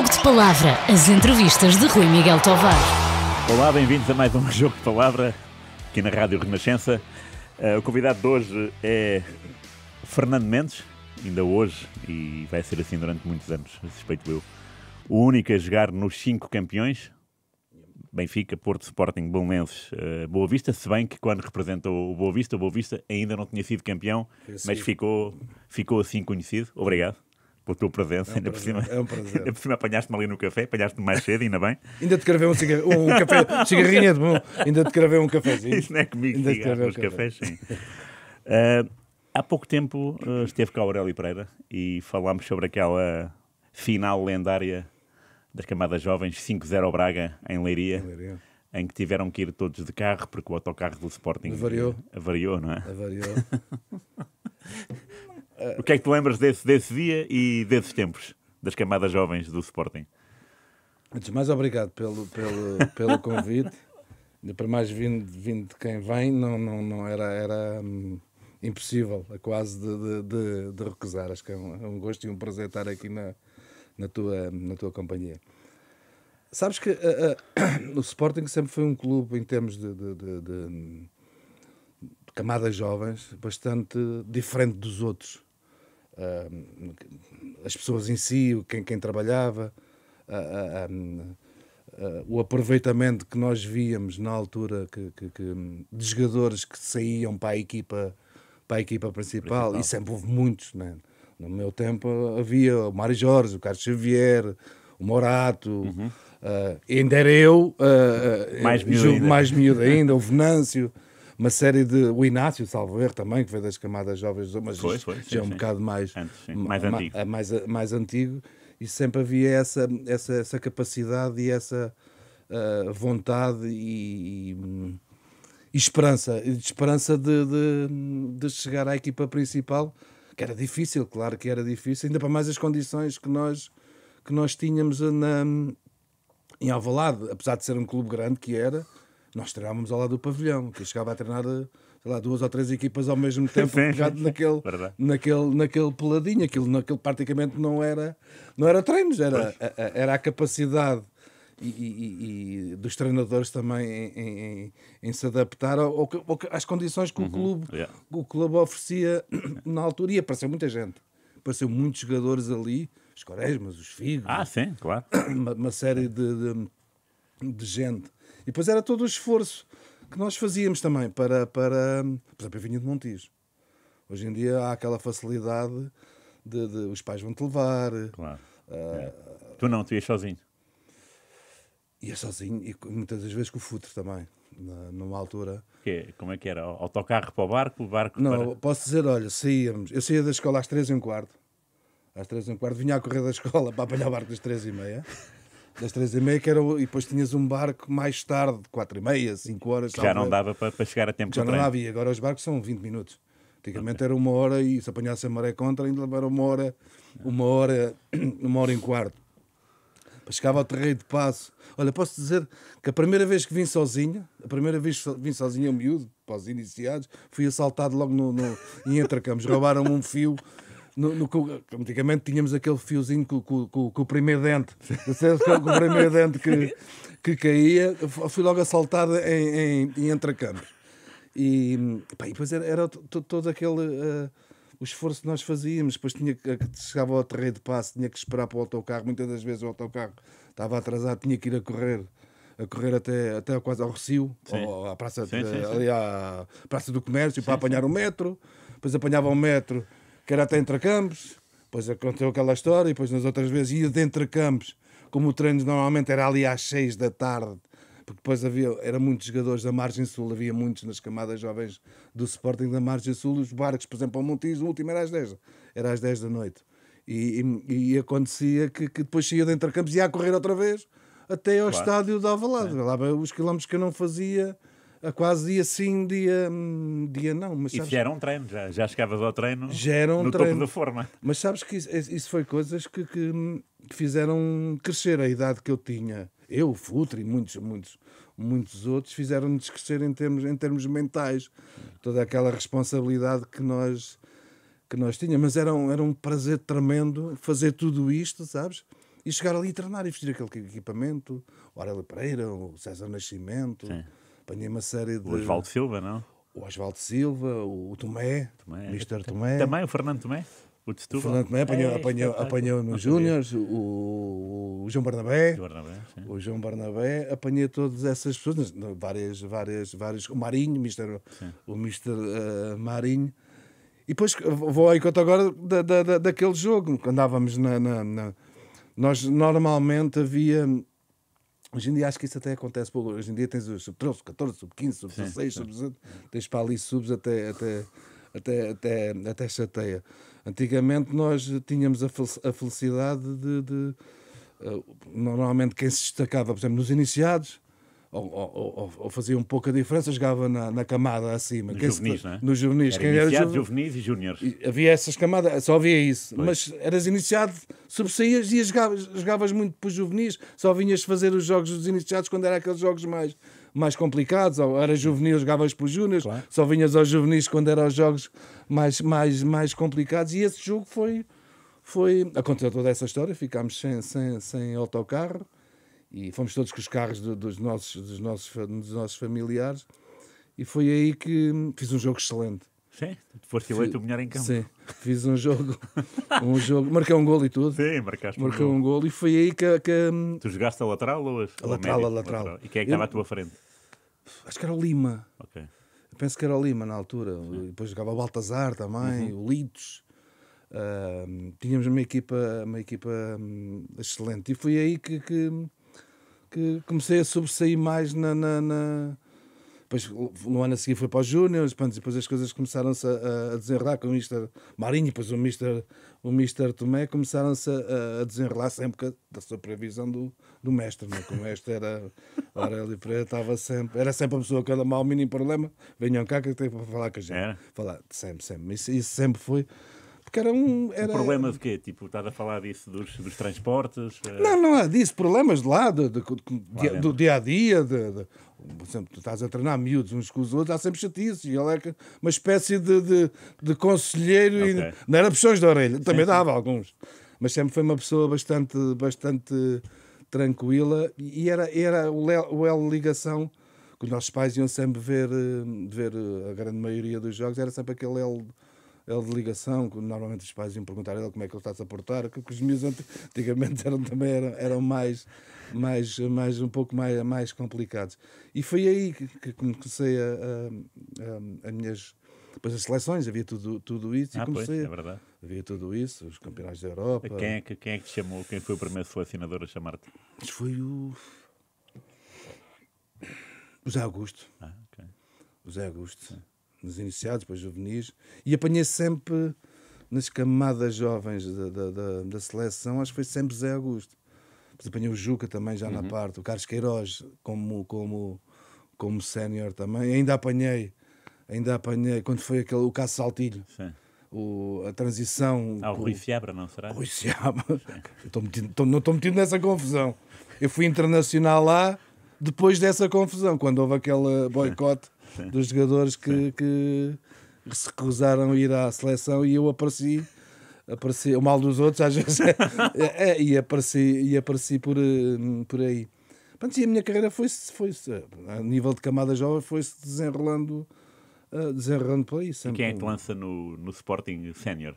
Jogo de Palavra, as entrevistas de Rui Miguel Tovar. Olá, bem-vindos a mais um Jogo de Palavra aqui na Rádio Renascença. Uh, o convidado de hoje é Fernando Mendes, ainda hoje, e vai ser assim durante muitos anos, suspeito eu. O único a jogar nos cinco campeões, Benfica, Porto, Sporting, Bolonenses, uh, eh, Boa Vista, se bem que quando representou o Boa Vista, o Boa Vista ainda não tinha sido campeão, mas ficou, ficou assim conhecido. Obrigado pela tua presença, é um ainda prazer, por cima. É um prazer. Ainda por cima apanhaste-me ali no café, apanhaste-me mais cedo, ainda bem. ainda te gravei um, um café, cigarrinha de mão, ainda te gravei um cafezinho. Isso não é comigo, ainda te gravei um cafés, sim. Uh, há pouco tempo uh, esteve cá Aurélio Pereira e falámos sobre aquela final lendária das camadas jovens 5-0 Braga em Leiria, em Leiria, em que tiveram que ir todos de carro porque o autocarro do Sporting avariou, avariou não é? Avariou. O que é que tu lembras desse, desse dia e desses tempos, das camadas jovens do Sporting? Antes de mais, obrigado pelo, pelo, pelo convite. Ainda para mais vindo, vindo de quem vem, não, não, não era, era hum, impossível quase de, de, de, recusar. Acho que é um, é um, gosto e um prazer estar aqui na, na, tua, na tua companhia. Sabes que uh, uh, o Sporting sempre foi um clube, em termos de, de, de, de camadas jovens, bastante diferente dos outros uh, as pessoas em si, quem, quem trabalhava, uh, o aproveitamento que nós víamos na altura que, que, que, de jogadores que saíam para a equipa, para a equipa principal, principal. e sempre é, houve muitos. Né? No meu tempo havia o Mário Jorge, o Carlos Xavier, o Morato. Uhum. Ah, ainda era eu, ah, ah, mais, miúdo mais miúdo ainda, o Venâncio uma série de. O Inácio Salver também, que veio das camadas jovens, mas foi, foi, já é um sim. bocado mais, Antes, mais, ma, antigo. É mais, eh, mais antigo. E sempre havia essa, essa, essa capacidade e essa uh, vontade e, e, e, esperança, esperança de, de, de chegar à equipa principal, que era difícil, claro que era difícil, ainda para mais as condições que nós, que nós tínhamos na, em Alvalade, apesar de ser um clube grande que era, nós treinávamos ao lado do pavilhão, que chegava a treinar eh, sei lá, duas ou três equipas ao mesmo tempo, pegado naquele, naquele, naquele peladinho, aquilo, naquele praticamente não era, não era treinos, era, a, a, era a capacidade e, e, e, dos treinadores também em, em, em se adaptar ao, ao, às condições que o uhum. clube, yeah. o clube oferecia na altura. E apareceu muita gente, apareceu muitos jogadores ali, os Quaresmas, os Figos, ah, sim, claro. uma, uma série de, de, de gente depois era todo o esforço que nós fazíamos também para, para por exemplo, eu vinha de Montijo. Hoje em dia há aquela facilidade de, de os pais vão te levar. Claro. Uh, é. Tu não, tu ias sozinho. Ia sozinho e muitas das vezes com o futre também, na, numa altura. Que, como é que era? Autocarro para o barco, o barco Não, para... posso dizer, olha, saíamos. Eu saía da escola às três e um quarto. Às três e um quarto, vinha a correr da escola para apanhar o barco das três e meia das três e meia, que era, e depois tinhas um barco mais tarde, quatro e meia, cinco horas. já não dava para, para chegar a tempo Já não trem. havia, agora os barcos são 20 minutos. Antigamente okay. era uma hora e se apanhasse a maré contra ainda levava uma hora, uma hora, uma hora e quarto. Chegava ao terreiro de passo. Olha, posso dizer que a primeira vez que vim sozinho, a primeira vez que vim sozinho, eu miúdo, para os iniciados, fui assaltado logo no, no, em Entrecamos. roubaram um fio no, no, antigamente tínhamos aquele fiozinho com, com, com, com o primeiro dente, com o primeiro dente que, que caía, fui logo assaltado em, em, em Entracampos. E, pá, e depois era, era todo aquele uh, o esforço que nós fazíamos, depois tinha que eh, chegava ao terreiro de passe, tinha que esperar para o autocarro, muitas das vezes o autocarro estava atrasado, tinha que ir a correr a correr até, até quase ao Recio, ou à praça, sim, sim, sim. ali à Praça do Comércio, para apanhar o metro. Depois apanhava o metro, que era até entre campos, depois aconteceu aquela história, e depois nas outras vezes ia de entre campos, como o treino normalmente era ali às 6 da tarde, porque depois havia, era muitos jogadores da margem sul, havia muitos nas camadas jovens do Sporting da margem sul, os barcos, por exemplo, ao Montijo, o último era às 10, era às 10 da noite. E, e, e acontecia que, que, depois saía de entre campos e ia a correr outra vez até ao claro. estádio de Alvalade. É. Lá, os quilómetros que eu não fazia quase dia sim, dia, dia não. Mas sabes, e já era um treino, já, já chegavas ao treino já era um no treino. topo da forma. Mas sabes que isso, isso foi coisas que, que, que, fizeram crescer a idade que eu tinha. Eu, Futre e muitos, muitos, muitos outros fizeram-nos crescer em termos, em termos mentais. Toda aquela responsabilidade que nós, que nós tínhamos. Mas era um, era um prazer tremendo fazer tudo isto, sabes? E chegar ali e treinar e vestir aquele equipamento. O Aurélio Pereira, o César Nascimento... Sim Apanhei uma série de. O Osvaldo Silva, não? O Osvaldo Silva, o Tomé, Tomé. É. Mr. Tomé. Também o Fernando Tomé? O Testúbal. Fernando Tomé apanhou, é, é apanhou, apanhou nos Júniors, o, o, João Barnabé, Barnabé o João Barnabé, apanhei todas essas pessoas, várias, várias, várias, o Marinho, mister, o Mister uh, Marinho. E depois eh, vou aí quanto agora da, da, da, daquele jogo, que andávamos na, na, na, Nós normalmente havia Hoje em dia acho que isso até acontece pouco. Hoje em dia tens os sub-13, sub-14, sub-15, sub-16, sub-17. Tens para ali subs até, até, até, até, até chateia. Antigamente nós tínhamos a, fel a felicidade de, de uh, normalmente quem se destacava, por exemplo, nos iniciados, ou, ou, ou, fazia um pouco a diferença, jogava na, na camada acima. Nos juvenis, não é? Nos juvenis. Era Quem iniciado, era juvenis e júniores. Havia essas camadas, só havia isso. Pois. Mas eras iniciado, sobressaías e jogavas, jogavas muito para os juvenis, só vinhas fazer os jogos dos iniciados quando eram aqueles jogos mais mais complicados, ou era juvenil, jogavas para os júniores, claro. só vinhas aos juvenis quando eram os jogos mais, mais, mais complicados, e esse jogo foi, foi... Aconteceu toda essa história, ficámos sem, sem, sem autocarro, e fomos todos com os carros do, dos, nossos, dos, nossos, dos nossos familiares e foi aí que fiz um jogo excelente. Sim, foste eleito o melhor em campo. Sim, fiz um jogo, um jogo, marquei um gol e tudo. Sim, marcaste marquei um gol. um e foi aí que, que... Tu jogaste a lateral ou a, a lateral, a lateral. lateral. E quem é que estava Eu... à tua frente? Acho que era o Lima. Ok. Eu penso que era o Lima na altura. Sim. Depois jogava o Baltazar também, uhum. o Litos. Uh, tínhamos uma equipa, uma equipa hum, excelente e foi aí que, que que comecei a sobressair mais na. na, na... Depois, no ano a seguir, foi para os Júniors, depois as coisas começaram-se a, a, desenrolar com o Mister Marinho, depois o Mister, o Mister Tomé, começaram-se a, a, desenrolar sempre da supervisão do, do mestre, não? como é? este era Aurélio Pereira, estava sempre, era sempre a pessoa que era mal, mínimo problema, venham cá que eu tenho para falar com a gente. Era? Falar, sempre, sempre. Isso, isso sempre foi. Porque era um. Era... problema de quê? Tipo, estás a falar disso dos, dos transportes? É... Não, não há disso. Problemas de lá, de, de, de, do dia a dia. De, por exemplo, tu estás a treinar miúdos uns com os outros, há sempre chatice. E ele é uma espécie de, de, conselheiro. Okay. E, não era puxões da orelha, também sim, dava sim. alguns. Mas sempre foi uma pessoa bastante, bastante tranquila e era, era o, L, o L ligação que os nossos pais iam sempre ver, eh, ver eh, a grande maioria dos jogos, era sempre aquele L ele é de ligação, que normalmente os pais iam perguntar a ele como é que ele está-se a portar, aportar, que os meus antigamente eram, também eram, eram mais, mais, mais, um pouco mais, mais complicados. E foi aí que, que comecei a, a, a, a minhas depois as seleções, havia tudo, tudo isso ah, e comecei. Pois, é verdade. Havia tudo isso, os campeonatos da Europa. Quem é, que, quem é que te chamou? Quem foi o primeiro selecionador a chamar-te? Foi o. José Augusto. Ah, O José Augusto nos iniciados, depois juvenis, e apanhei sempre nas camadas jovens da, da, da, da seleção, acho que foi sempre Zé Augusto. Depois apanhei o Juca também já uhum. na parte, o Carlos Queiroz como, como, como sénior também. ainda apanhei, ainda apanhei, quando foi aquele, o caso Saltilho. Sim. O, a transição. Ah, o Rui Fiabra, não será? O Rui Fiabra. estou metido, não estou metido nessa confusão. Eu fui internacional lá depois dessa confusão, quando houve aquele boicote dos jogadores que, que, se recusaram a ir à seleção e eu apareci, apareci o mal dos outros às vezes, é, é, e apareci, e apareci por, eh, por aí. Portanto, e a minha carreira foi, foi a nível de camada jovem, foi-se desenrolando, uh, desenrolando por aí. Sempre. E quem é que lança no, no Sporting Sénior?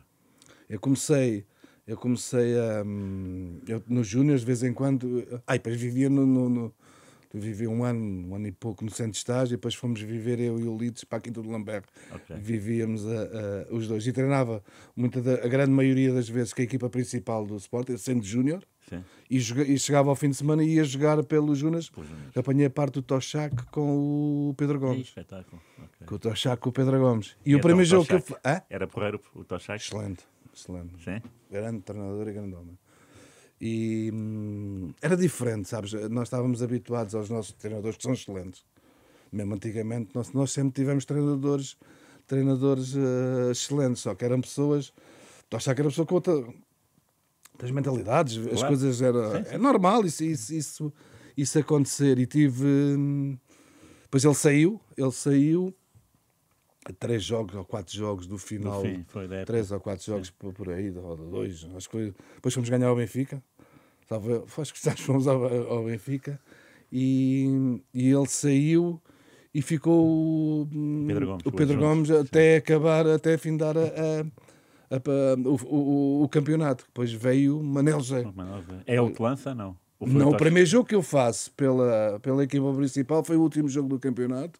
Eu comecei... Eu comecei a. Um, eu, nos Júniors, de vez em quando. Eh, ai, depois vivia no, no, no vivi um ano, um ano e pouco no centro de estágio, e depois fomos viver eu e o Lides para a Quinta do Lambert Okay. Vivíamos a, eh, a, eh, os dois. E treinava muita da, a grande maioria das vezes com a equipa principal do Sporting, sendo júnior, e, e, chegava ao fim de semana e ia jogar pelos Junas. Apanhei a parte do Toshak com o Pedro Gomes. Que espetáculo. Okay. Com o Toshak com o Pedro Gomes. E, e o primeiro jogo que eu. Era porreiro o Toshak? Excelente, excelente. Sim? Grande treinador e grande homem. E hum, era diferente, sabes? Nós estávamos habituados aos nossos treinadores, que são excelentes. Mesmo antigamente, nós, nós sempre tivemos treinadores, treinadores uh, excelentes, só que eram pessoas. Tu achar que era pessoa com outra. das mentalidades, claro. as coisas era. É normal isso, isso, isso, isso acontecer. E tive. Hum, depois ele saiu, ele saiu três jogos ou quatro jogos do final. Do fim, três ou quatro jogos Sim. por aí, dois. Acho que foi... Depois fomos ganhar ao Benfica estava, acho que já fomos ao, ao Benfica, e, e, ele saiu e ficou hum, Pedro Gomes, o Pedro Gomes juntos, até sim. acabar, até findar a, a, a, o, o, o, campeonato. Depois veio Manel Zé. É ele que lança, não? Não, o primeiro jogo que eu faço pela, pela equipa principal foi o último jogo do campeonato.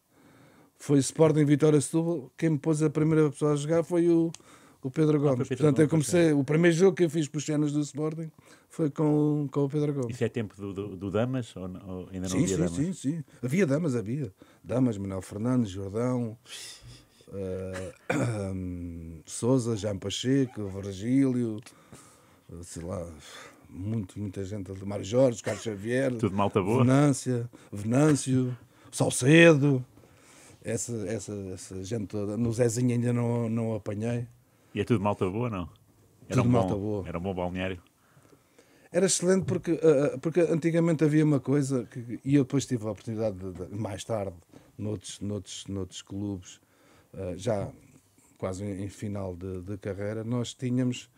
Foi Sporting Vitória Setúbal. Quem me pôs a primeira pessoa a jogar foi o, o Pedro ah, Gomes. Ah, Pedro Portanto, Gomes, eu comecei. O primeiro jogo que eu fiz para os cenas do Sporting foi com, com o Pedro Gomes. Isso é tempo do, do, do Damas ou, ou, ainda não sim, havia sim, Damas? Sim, sim, Havia Damas, havia. Damas, Manuel Fernandes, Jordão, uh, eh, um, Souza, Jean Pacheco, Virgílio, eh, sei lá. Muito, muita gente. Mário Jorge, Carlos Xavier. Tudo malta boa. Venância, Venâncio, Salcedo. Essa, essa, essa gente toda. No Zezinho ainda não, não apanhei. E é tudo malta boa, não? Era tudo um malta bom, boa. Era um bom balneário. Era excelente porque, eh, eh, porque antigamente havia uma coisa que, e eu depois tive a oportunidade, de, mais tarde, noutros, noutros, noutros clubes, eh, já quase em, final de, de carreira, nós tínhamos,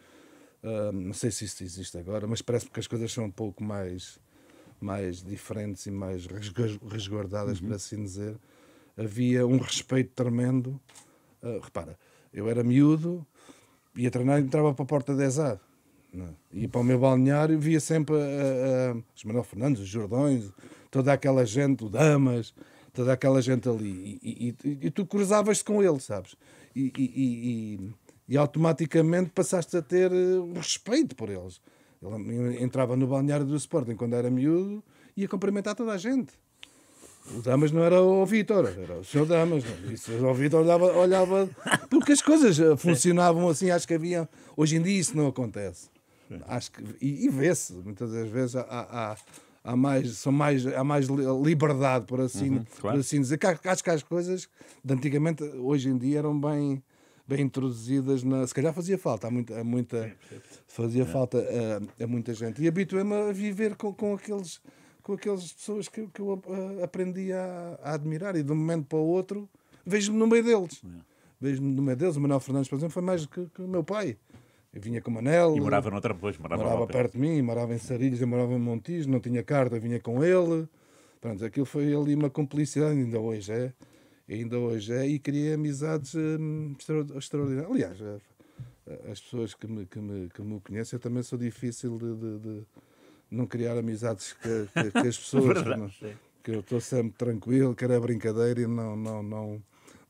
não sei se isso existe agora, mas parece que as coisas são um pouco mais, mais diferentes e mais resguardadas, uhum. por assim dizer. Havia um respeito tremendo. repara, eu era miúdo, ia treinar e entrava para a porta 10 A. Né? Ia para o meu balneário e via sempre eh, eh, os Manuel Fernandes, os Jordões, toda aquela gente, o Damas, toda aquela gente ali. E, e, e, e tu cruzavas-te com ele, sabes? E, e automaticamente passaste a ter eh, respeito por eles. Ele entrava no balneário do Sporting quando era miúdo e ia cumprimentar toda a gente. O Damas não era o Vítor, era o senhor Damas. É? Isso, o Vítor olhava, olhava, porque as coisas eh, funcionavam assim, acho que havia. Hoje em dia isso não acontece. Acho que, e, e vê-se, muitas das vezes há, há, há, mais, são mais, há mais liberdade, por assim, uhum, claro. por assim dizer. Acho que as coisas de antigamente, hoje em dia, eram bem bem introduzidas na. Se calhar fazia falta, há muita. Há muita fazia é. falta a, eh, a, muita gente. E habituei-me a viver com, com aqueles com aquelas pessoas que, que eu eh, aprendi a, a, admirar e de um momento para o outro vejo-me no meio deles. É. Vejo-me no meio deles. O Manuel Fernandes, por exemplo, foi mais que, que o meu pai. Eu vinha com o Manel. E morava noutra, pois, morava, morava perto de mim, morava em Sarilhos, eu morava em Montijo, não tinha carta, vinha com ele. Pronto, aquilo foi ali uma complicidade ainda hoje é. Ainda hoje é, e criei amizades hum, extraordinárias. Aliás, eh, as pessoas que me, que, me, que me conhecem, eu também sou difícil de, de, de não criar amizades que, que, que as pessoas. não, que eu estou sempre tranquilo, que era brincadeira e não, não, não,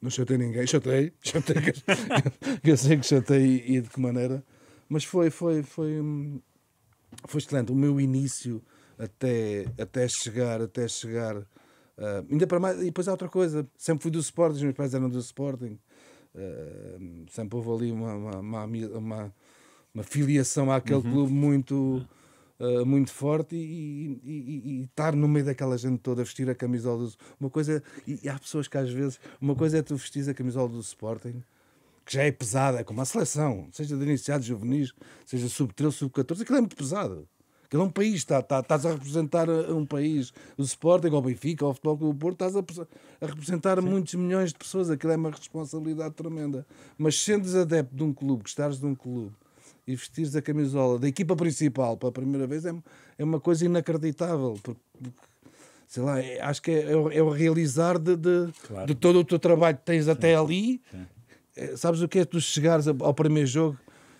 não chatei ninguém. Chatei, chatei, que, que eu sei que chatei e de que maneira. Mas foi, foi, foi, hum, foi excelente. O meu início até, até chegar, até chegar. Uh, ainda para mais, e depois há outra coisa, sempre fui do Sporting, os meus pais eram do Sporting, uh, sempre houve ali uma, uma, uma, uma, uma filiação àquele uhum. clube muito, ah. Eh, muito forte e, e, e, estar no meio daquela gente toda, vestir a camisola do. Uma coisa. E há pessoas que às vezes. Uma coisa é tu vestir a camisola do Sporting, que já é pesada, é como a seleção, seja de iniciados juvenis, seja sub-13, sub-14, aquilo é muito pesado. Aquilo é um país, está está estás a representar eh, um país, o Sporting, ou o Benfica, ou o Futebol do Porto, estás a, a representar Sim. muitos milhões de pessoas, aquilo é uma responsabilidade tremenda. Mas sendo adepto de um clube, gostares de um clube, e vestires a camisola da equipa principal pela primeira vez é, é uma coisa inacreditável. Porque, sei lá, é, acho que é, é, é, o, realizar de, de, claro. de, todo o teu trabalho que tens até ali. É, sabes o que é tu chegares ao primeiro jogo?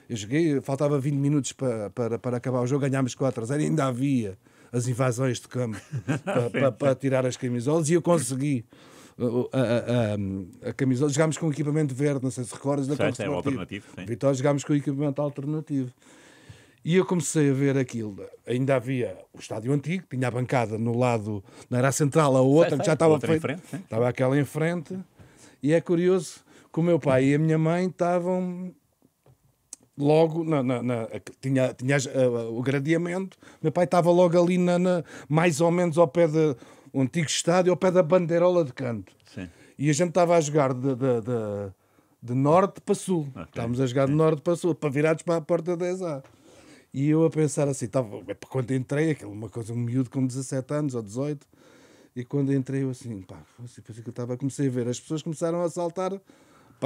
Eu joguei faltava 20 minutos para, para, para acabar o jogo, ganhámos 4 a 0, ainda havia as invasões de campo para, para, para tirar as camisolas e eu consegui a, a, camisola. Jogámos com equipamento verde, não sei se recordas, da camisola é alternativo. Sim. Vitória jogámos com equipamento alternativo. E eu comecei a ver aquilo. Ainda havia o estádio antigo, tinha a bancada no lado, não era a central, a outra, que já estava feita. Frente, Estava aquela em frente. E é curioso que o meu pai e a minha mãe estavam logo na, na, na, tinha, tinha uh, o gradeamento. Meu pai estava logo ali na, mais ou menos ao pé de, o antigo estádio ao pé da bandeirola de canto. Sim. E a gente estava a jogar de, de, de, de norte para sul. Okay. Estávamos a jogar de norte para sul, para virados para a porta 10A. E eu a pensar assim, estava, é quando entrei, aquilo, uma coisa, um miúdo com 17 anos ou 18, e quando entrei eu assim, pá, assim, que eu estava, comecei a ver, as pessoas começaram a saltar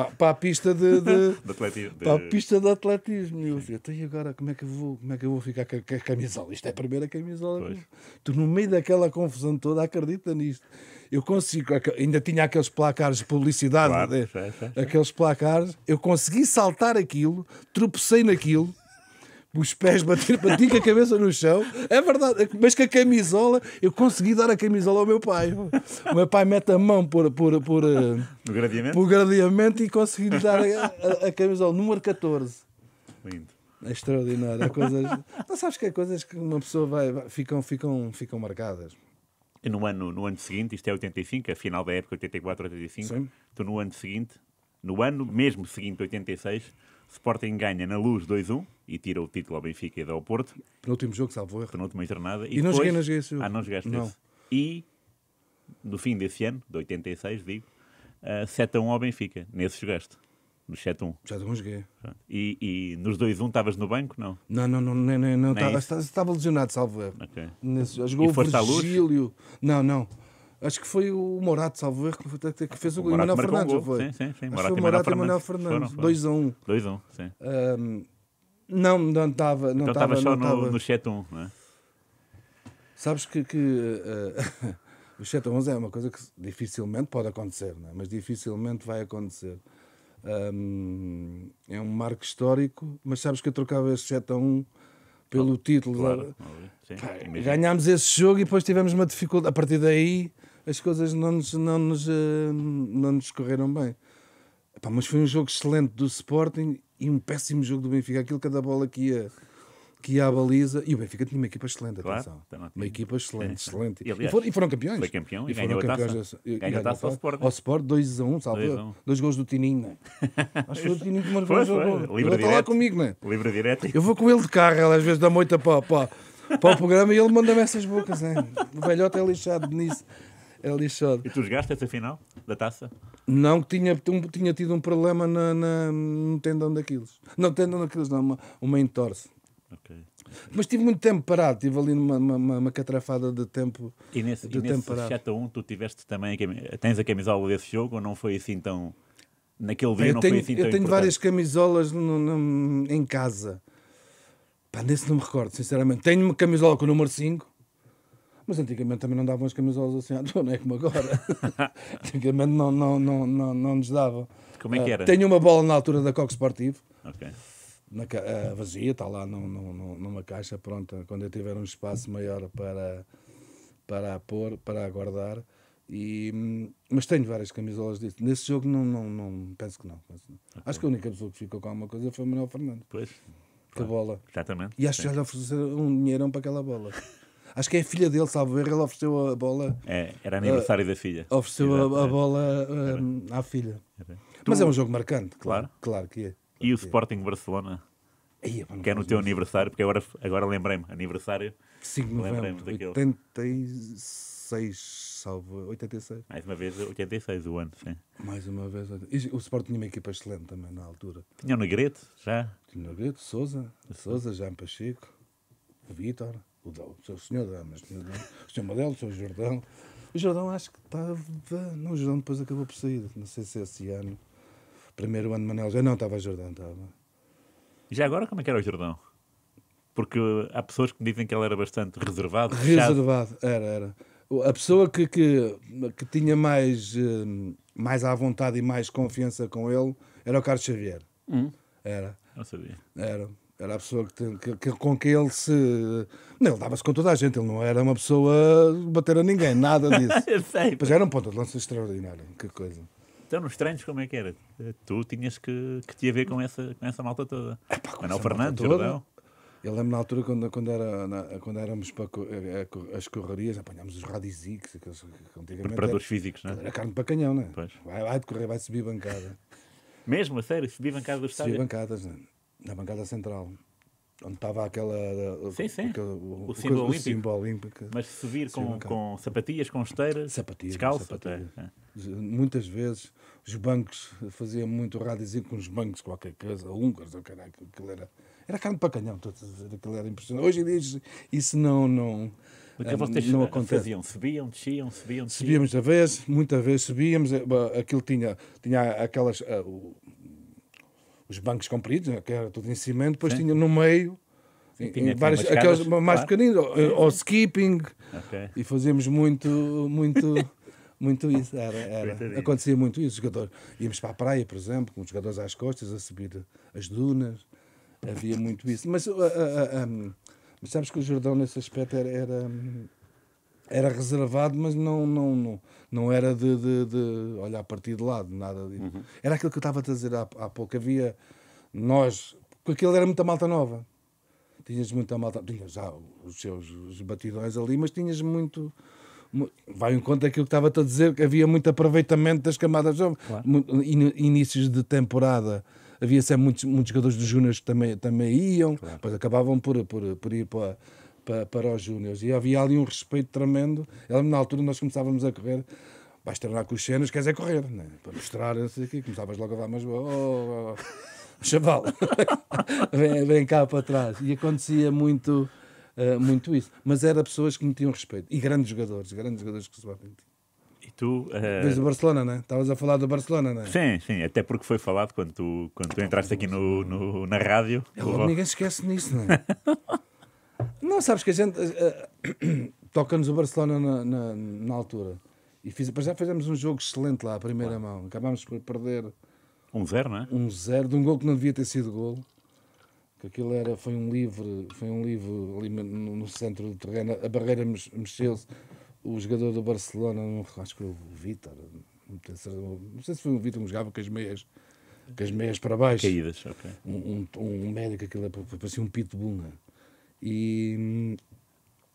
para, para a pista de, de, de, atletismo, de... para a pista de atletismo. E eu disse, então, e agora como é que eu vou, como é que eu vou ficar com a camisola? Isto é a primeira camisola. Pois. Tu no meio daquela confusão toda acredita nisto. Eu consigo, ainda tinha aqueles placares de publicidade, claro, é, é, é, aqueles placares, eu consegui saltar aquilo, tropecei naquilo, os pés bater para com a cabeça no chão. É verdade, mas com a camisola, eu consegui dar a camisola ao meu pai. O meu pai mete a mão por, por, por, eh, no gradiamento? por gradiamento e consegui dar a, a, a camisola, número 14. Lindo. É extraordinário. É coisas... Não sabes que é coisas que uma pessoa vai, vai, ficam, ficam, ficam marcadas. E no ano, no ano seguinte, isto é 85, a final da época 84, 85, Sim. tu no ano seguinte, no ano mesmo seguinte, 86, Sporting ganha na luz 2-1 e tira o título ao Benfica e dá ao Porto. Penúltimo jogo, salvo erro. Penúltima jornada. E, e não depois... joguei, não joguei jogo. Ah, não jogaste não. Esse. E no fim desse ano, de 86, digo, uh, 7 1 ao Benfica. Nesse jogaste. No 7 1. 7 a 1 joguei. E, e nos 2 1 estavas no banco, não? Não, não, não. não, não, não, não estava lesionado, salvo erro. Okay. Nesse, jogou e o Virgílio. Não, não. Acho que foi o Morato, salvo erro, que fez o, o Manuel Fernandes. Um foi? Sim, sim, sim. Morato foi o Morato e o Manuel Fernandes. 2 a 1. 2 a 1, sim. Um, não, não estava. Não estava então só não no, tava... no chat 1, não é? Sabes que, que uh, o chat 11 é uma coisa que dificilmente pode acontecer, não é? mas dificilmente vai acontecer. Um, é um marco histórico, mas sabes que eu trocava este 7 a 1 pelo título. Claro, Pá, ganhámos esse jogo e depois tivemos uma dificuldade. A partir daí as coisas não nos, não nos, eh, não nos correram bem. Epá, mas foi um jogo excelente do Sporting e um péssimo jogo do Benfica. Aquilo cada bola que ia, que ia à baliza. E o Benfica tinha uma equipa excelente, claro, atenção. Uma equipa excelente, é. excelente. E, aliás, e, foram, e, foram, campeões. Foi campeão e, e foram campeões. Taça. E, ganhou a taça ao Sport. Ao Sport, 2 a 1, um, salvo dois, um. gols do Tininho, é? Acho que foi o Tininho que marcou o jogo. Livre ele tá lá comigo, né? Livre direto. Eu vou com ele de carro, às vezes dá moita para, para, para o programa e ele manda-me essas bocas, né? O velhote é lixado nisso é lixado. E tu jogaste essa final da taça? Não, tinha, um, tinha tido um problema na, na, no tendão daqueles. Não, tendão daqueles não, uma, uma entorse. Okay. Mas tive muito tempo parado, tive ali numa, uma, uma catrafada de tempo. E nesse, e nesse 7 1, tu tiveste também tens a camisola desse jogo ou não foi assim tão. Naquele dia eu não tenho, foi assim tão Eu tenho importante? várias camisolas no, no, em casa. Pá, nesse não me recordo, sinceramente. Tenho uma camisola com o número 5 mas antigamente também não davam as camisolas assim à dona é como agora. antigamente não, não, não, não, não nos davam. Como é que ah, era? Uh, tenho uma bola na altura da Coque Sportivo. Ok. Na, uh, vazia, está lá numa caixa pronta, quando eu tiver um espaço maior para, para a pôr, para a guardar. E, mas tenho várias camisolas disso. Nesse jogo não, não, não penso que não. Penso não. Okay. Acho que a única pessoa que ficou com alguma coisa foi o Manuel Fernandes. Pois. Que claro. bola. Exatamente. E acho Sim. que já lhe ofereceram um dinheirão para aquela bola. acho que é a filha dele, salvo erro, ele ofereceu a bola. É, era aniversário uh, da filha. Ofereceu a, a bola eh, à filha. Era. Mas tu... é um jogo marcante, claro. Claro, claro que é. e o é. Sporting Barcelona? Ia, que é no teu aniversário, porque agora, agora lembrei-me, aniversário. 5 de novembro, 86, salvo 86. Mais uma vez, 86 o ano, sim. Mais uma vez. E o Sport tinha uma equipa excelente também na altura. Tinha o Negrete, já. Tinha o Negrete, Souza, Souza, Jean Pacheco, Vítor. Dão, o senhor mas o senhor, Dão, o senhor Madelo, o senhor Jordão. O Jordão acho que estava. Não, o Jordão depois acabou por sair, não sei se é esse ano. Primeiro ano de Manel já não estava Jordão, estava. Já agora como é que era o Jordão? Porque há pessoas que dizem que ele era bastante reservado. Reservado, fechado. era, era. A pessoa que, que, que tinha mais, hum, mais à vontade e mais confiança com ele era o Carlos Xavier. Hum. Era. Não sabia. Era. Era a pessoa que, tem, que, que com quem ele se. Não, ele dava-se com toda a gente, ele não era uma pessoa bater a ninguém, nada disso. sei. Mas era um ponto de lança extraordinário, que coisa. Então, nos treinos, como é que era? Tu tinhas que, que te ver com essa, com essa malta toda. É, pá, Manuel Fernando Jordão. Eu lembro na altura, quando, quando, era, na, quando éramos para eh, eh, as correrias, apanhámos os radiziques, aqueles Preparadores era, físicos, não é? Era carne para canhão, não é? Pois. Vai, vai de correr, vai subir bancada. Mesmo, a sério, subir bancada dos estádio? Subir bancadas, não é? na bancada central. Onde estava aquela. Eh, sim, sim. Aquela, o, o, símbolo coisa, o símbolo olímpico. Mas subir com, com sapatilhas, com esteiras. Sapatilhas. Descalço sapatilhas. até. É. Muitas vezes os bancos faziam muito rádio com os bancos, qualquer coisa, húngaros, caralho, aquilo era. Era carne para canhão, aquilo era impressionante. Hoje em dia isso não. não porque eh, vocês não eh, acontece. faziam, subiam, desciam, subiam, desciam. Subíamos a vez, muita vez subíamos, aquilo tinha, tinha aquelas, os bancos compridos, né, que era tudo em cimento, depois Sim. tinha no meio várias, aqueles mais claro. pequeninos, ou, eh, ou skipping, okay. e fazíamos muito, muito. muito isso, era, era. acontecia muito isso. Os jogadores, íamos para a praia, por exemplo, com os jogadores às costas, a subir as dunas, havia muito isso. Mas, a, a, a, mas sabes que o Jordão, nesse aspecto, era, era hum, era reservado, mas não, não, não, não era de, de, de olhar a partir de lado, nada disso. Uhum. Era aquilo que eu estava a dizer há, há pouco. Havia nós, porque aquilo era muita malta nova. Tinhas muita malta, tinhas já os seus os batidões ali, mas tinhas muito. Vai em conta aquilo que estava a dizer, que havia muito aproveitamento das camadas jovens. Claro. In, inícios de temporada havia sempre muitos, muitos jogadores dos Júniors que também, também iam, claro. depois acabavam por, por, por ir para para, para os júniores. E havia ali um respeito tremendo. Ela na altura nós começávamos a correr vais treinar com os cenas, queres é correr, né? para mostrar assim, aqui, começavas logo a dar mais oh, oh, oh, oh. chaval, vem, vem, cá para trás. E acontecia muito, uh, muito isso. Mas eram pessoas que me tinham respeito e grandes jogadores, grandes jogadores que se batem. E tu. Uh... Desde o Barcelona, né? Estavas a falar do Barcelona, né? Sim, sim, até porque foi falado quando tu, quando tu entraste aqui no, no na rádio. É, ninguém esquece nisso, né? Não, sabes que a gente. Uh, Toca-nos o Barcelona na, na, na altura. E fiz, já fizemos um jogo excelente lá, à primeira mão. Acabámos por perder. Um zero, não é? Um zero, de um gol que não devia ter sido gol. Que aquilo era, foi um livre, foi um livre ali no, no centro do terreno. A barreira mexeu-se. O jogador do Barcelona, não, acho que foi o Vítor, não, não sei se foi o Vítor que jogava com as meias com as meias para baixo. Caídas, ok. Um, um, um médico, aquilo é, parecia um pitbull, não é? E,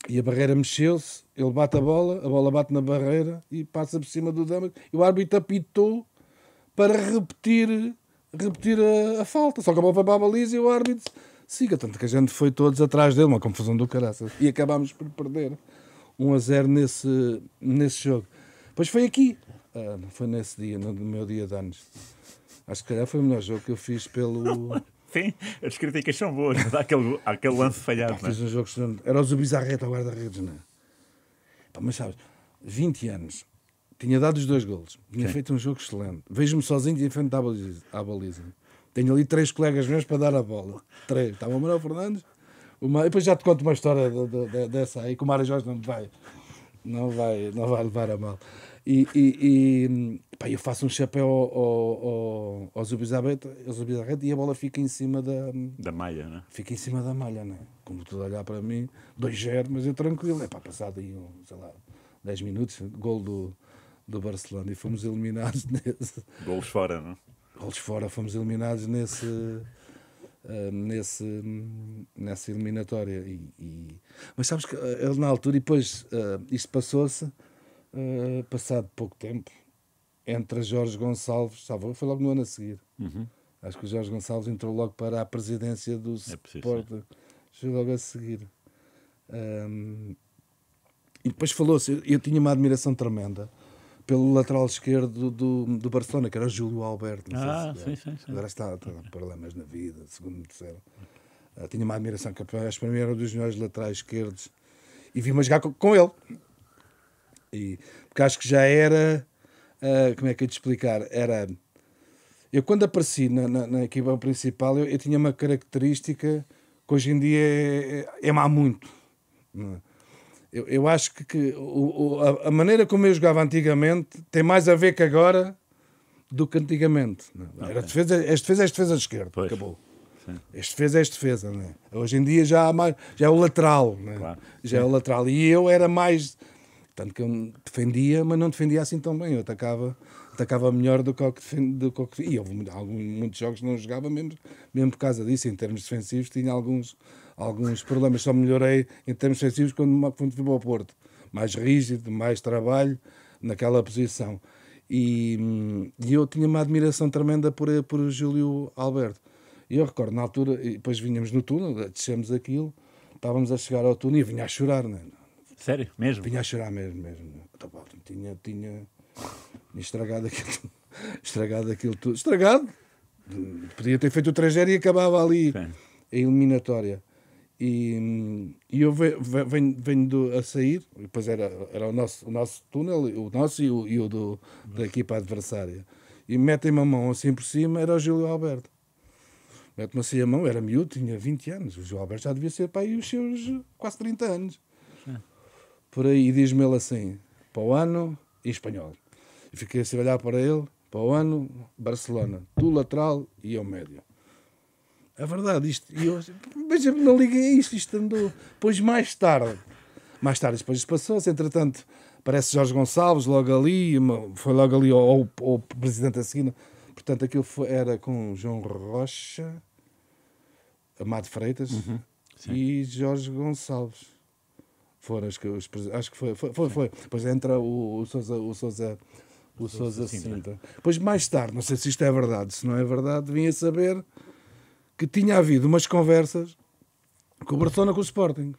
e a barreira mexeu-se, ele bate a bola, a bola bate na barreira e passa por cima do Dama. E o árbitro apitou para repetir, repetir a, a falta. Só que a bola foi para a baliza e o árbitro siga. Tanto que a gente foi todos atrás dele, uma confusão do caraças. E acabámos por perder 1 a 0 nesse, nesse jogo. Pois foi aqui, ah, foi nesse dia, no meu dia de anos. Acho que calhar foi o melhor jogo que eu fiz pelo tem, as críticas são boas, mas há aquele, há aquele lance falhado. Pá, é? um jogo excelente. Era o Zubizarreta, o guarda-redes, não é? Pá, mas sabes, 20 anos, tinha dado os dois golos, tinha Sim. feito um jogo excelente. Vejo-me sozinho em frente à baliza, à baliza. Tenho ali três colegas meus para dar a bola. Três. Estava o Manuel Fernandes. Uma... Depois já te conto uma história de, de, de, dessa aí, que o Mário Jorge não vai, não vai, não vai levar a mal. E, e, e, Pá, eu faço um chapéu ao, ao, ao Zubizarreta e a bola fica em cima da... Da malha, né? Fica em cima da malha, né? Como tudo olhar para mim, 2-0, mas eu tranquilo. É pá, passado aí, sei lá, 10 minutos, gol do, do Barcelona e fomos eliminados nesse... Golos fora, não é? Golos fora, fomos eliminados nesse... Uh, nesse, nessa eliminatória. E, e... Mas sabes que eh, ele na altura, e depois uh, isto passou-se, uh, passado pouco tempo, entre Jorge Gonçalves, salvo foi logo no ano a seguir. Uhum. Acho que o Jorge Gonçalves entrou logo para a presidência do é Sporting. Foi logo a seguir. Um, e depois falou-se, eu, eu, tinha uma admiração tremenda pelo lateral esquerdo do, do Barcelona, que era o Júlio Alberto. ah, se sim, sim, sim, Agora está, está problemas na vida, segundo me disseram. Uh, tinha uma admiração, que acho para mim era um dos melhores laterais esquerdos. E vi me jogar com, com ele. E, porque acho que já era uh, como é que eu ia te explicar? Era. Eu, quando apareci na, na, na equipa principal, eu, eu, tinha uma característica que hoje em dia é, é, é má muito. É? Eu, eu acho que, que o, o, a, a, maneira como eu jogava antigamente tem mais a ver que agora do que antigamente. Não, é? Era defesa, as defesas, as defesas de esquerda. Pois. Acabou. As defesas, as defesas. Hoje em dia já, mais, já é o lateral. Claro. Já Sim. é o lateral. E eu era mais tanto que eu defendia, mas não defendia assim tão bem. Eu atacava, atacava melhor do que, o do que E houve alguns, muitos jogos que não jogava, mesmo, mesmo por causa disso. Em termos defensivos, tinha alguns, alguns problemas. Só melhorei em termos defensivos quando, quando fui para o Porto. Mais rígido, mais trabalho naquela posição. E, e eu tinha uma admiração tremenda por, por Júlio Alberto. E eu recordo, na altura, depois vinhamos no túnel, descemos aquilo, estávamos a chegar ao túnel e vinha a chorar, não é? Sério? Mesmo? Vinha a chorar mesmo, mesmo. Então, tinha, tinha, estragado aquilo. Estragado aquilo tudo. Estragado. Podia ter feito o trajeto e acabava ali a eliminatória. E, e eu venho, venho do, a sair, depois era, era o, nosso, o nosso túnel, o nosso e o, e o do, da equipa adversária. E metem-me a mão assim por cima, era o Júlio Alberto. Mete-me assim a mão, era miúdo, tinha 20 anos. O Júlio Alberto já devia ser pai os seus quase 30 anos por aí, e diz-me ele assim: para o ano, e espanhol. E fiquei assim a olhar para ele, para o ano, Barcelona, tu lateral e eu médio. É verdade, isto. E eu, assim, mas eu não liguei isto, isto andou. Pois mais tarde, mais tarde, depois passou-se, entretanto, parece Jorge Gonçalves logo ali, foi logo ali ou o presidente a seguir. Portanto, aquilo foi, era com João Rocha, Amado Freitas uhum, e Jorge Gonçalves foram os que os acho que foi foi foi, foi. pois entra o, Sousa o Sousa o Sousa Sintra. Pois mais tarde, não sei se isto é verdade, se não é verdade, vim a saber que tinha havido umas conversas com o Barcelona com o Sporting.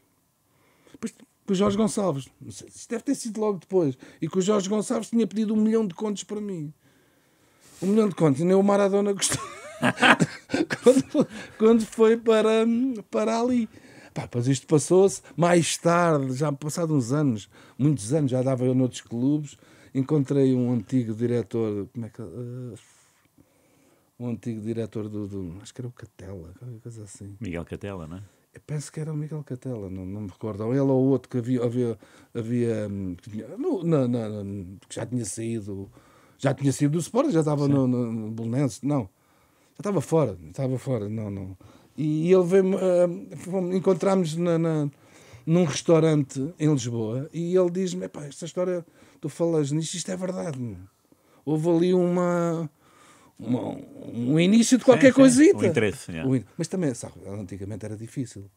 pois com o Jorge Gonçalves. Isto deve ter sido logo depois. E que o Jorge Gonçalves tinha pedido um milhão de contos para mim. Um milhão de contos. E nem o Maradona gostou. quando, quando foi para, para ali. Pá, isto passou-se mais tarde, já passado uns anos, muitos anos, já dava eu noutros clubes. Encontrei um antigo diretor, como é que. Uh, um antigo diretor do, do, Acho que era o Catela, qualquer coisa assim. Miguel Catela, não é? Eu penso que era o Miguel Catela, não, não me recordo. Ou ele ou outro que havia. havia, havia hum, no, no, no, que já tinha saído. Já tinha saído do Sport, já estava no, no, no Bolonense, não. Já estava fora, estava fora, não, não. E ele veio, uh, eh, encontramos na, na, num restaurante em Lisboa e ele diz-me: esta história, tu falas nisto, isto é verdade. Meu. Houve ali uma, uma, um início de qualquer sim, coisita. Um interesse, yeah. Mas também, sabe, antigamente era difícil.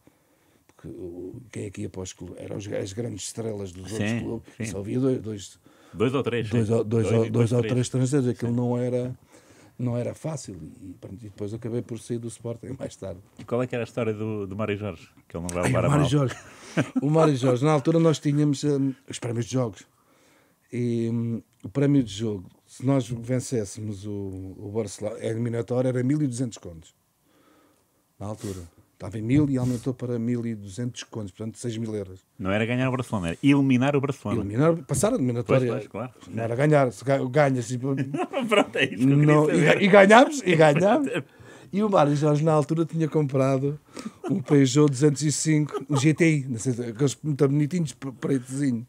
Porque quem é após os Eram as grandes estrelas dos sim, outros clubes. Só havia dois, dois. Dois ou três. Dois, dois, dois, dois ou três estrangeiros. Aquilo não era não era fácil. E, pronto, e, depois acabei por sair do Sporting mais tarde. E qual é que era a história do, do Mário Jorge? Que ele não vai levar Ai, o Mário mal. Jorge. O Mário Jorge, na altura nós tínhamos um, os prémios de jogos. E um, o prémio de jogo, se nós vencêssemos o, o Barcelona, a eliminatória era 1200 contos. Na altura. Estava em 1000 e aumentou para 1200 contos, portanto 6 mil euros. Não era ganhar o Barcelona, era eliminar o Barcelona. Eliminar, passar a eliminatória. Pois, claro. Não era ganhar, se ganhas. E... Pronto, é isso que não, e, e ganhámos, e ganhámos. E o Mário Jorge, na altura, tinha comprado um Peugeot 205, um GTI, aqueles muito bonitinhos, pretezinho.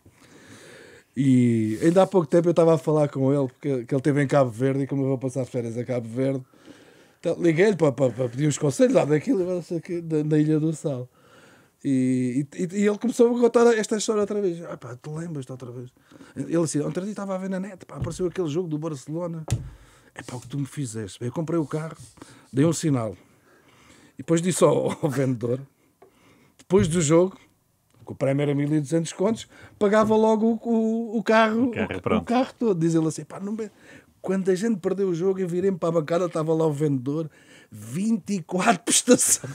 E ainda há pouco tempo eu estava a falar com ele, porque ele esteve em Cabo Verde e como eu vou passar férias a Cabo Verde então, Liguei-lhe para, para, para, pedir uns conselhos lá daquilo, da, da Ilha do Sal. E, e, e, ele começou a contar esta história outra vez. Ah, pá, te lembras-te outra vez? Ele disse: Ontem dia estava a ver na net, pá, apareceu aquele jogo do Barcelona. É pá, o que tu me fizeste? Eu comprei o carro, dei um sinal. E depois disse ao, ao vendedor: depois do jogo, o prémio era 1200 contos, pagava logo o, o, o carro, o carro, é o carro todo. Diz ele assim: pá, não me quando a gente perdeu o jogo e virei para a bancada, estava lá o vendedor. 24 prestações.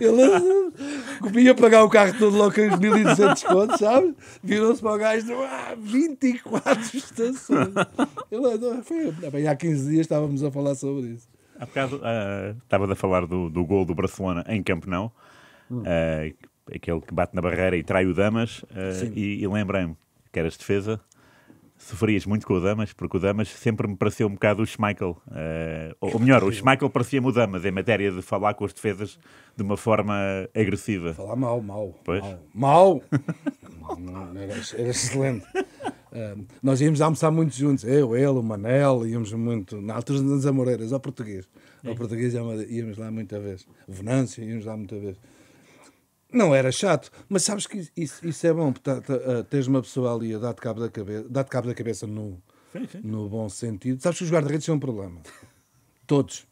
Ele ah, ia pagar o carro todo logo com os 1200 contos, sabe? Virou-se para o gajo ah, 24 prestações. Ele, ah, foi, bem, há 15 dias estávamos a falar sobre isso. Há bocado uh, ah, estava a falar do, do gol do Barcelona em Camp hum. uh, aquele que bate na barreira e trai o Damas, uh, e, e lembrei-me que eras defesa sofrias muito com o Damas, porque o Damas sempre me pareceu um bocado o Schmeichel. Uh, ou, melhor, o Schmeichel parecia-me o Damas em matéria de falar com as defesas de uma forma agressiva. Falar mal, mal. Pois. Mal! mal. era, era excelente. Uh, nós íamos almoçar muito juntos, eu, ele, o Manel, íamos muito, na altura das Amoreiras, ao português. Ao português íamos lá muita vez. O Venâncio, íamos lá muita vez. Não era chato, mas sabes que isso, isso é bom, porque uh, tens uma pessoa ali a dar-te cabo da cabeça, dar cabo da cabeça no, sim, sim. no bom sentido. Sabes que os guarda-redes são um problema. Todos.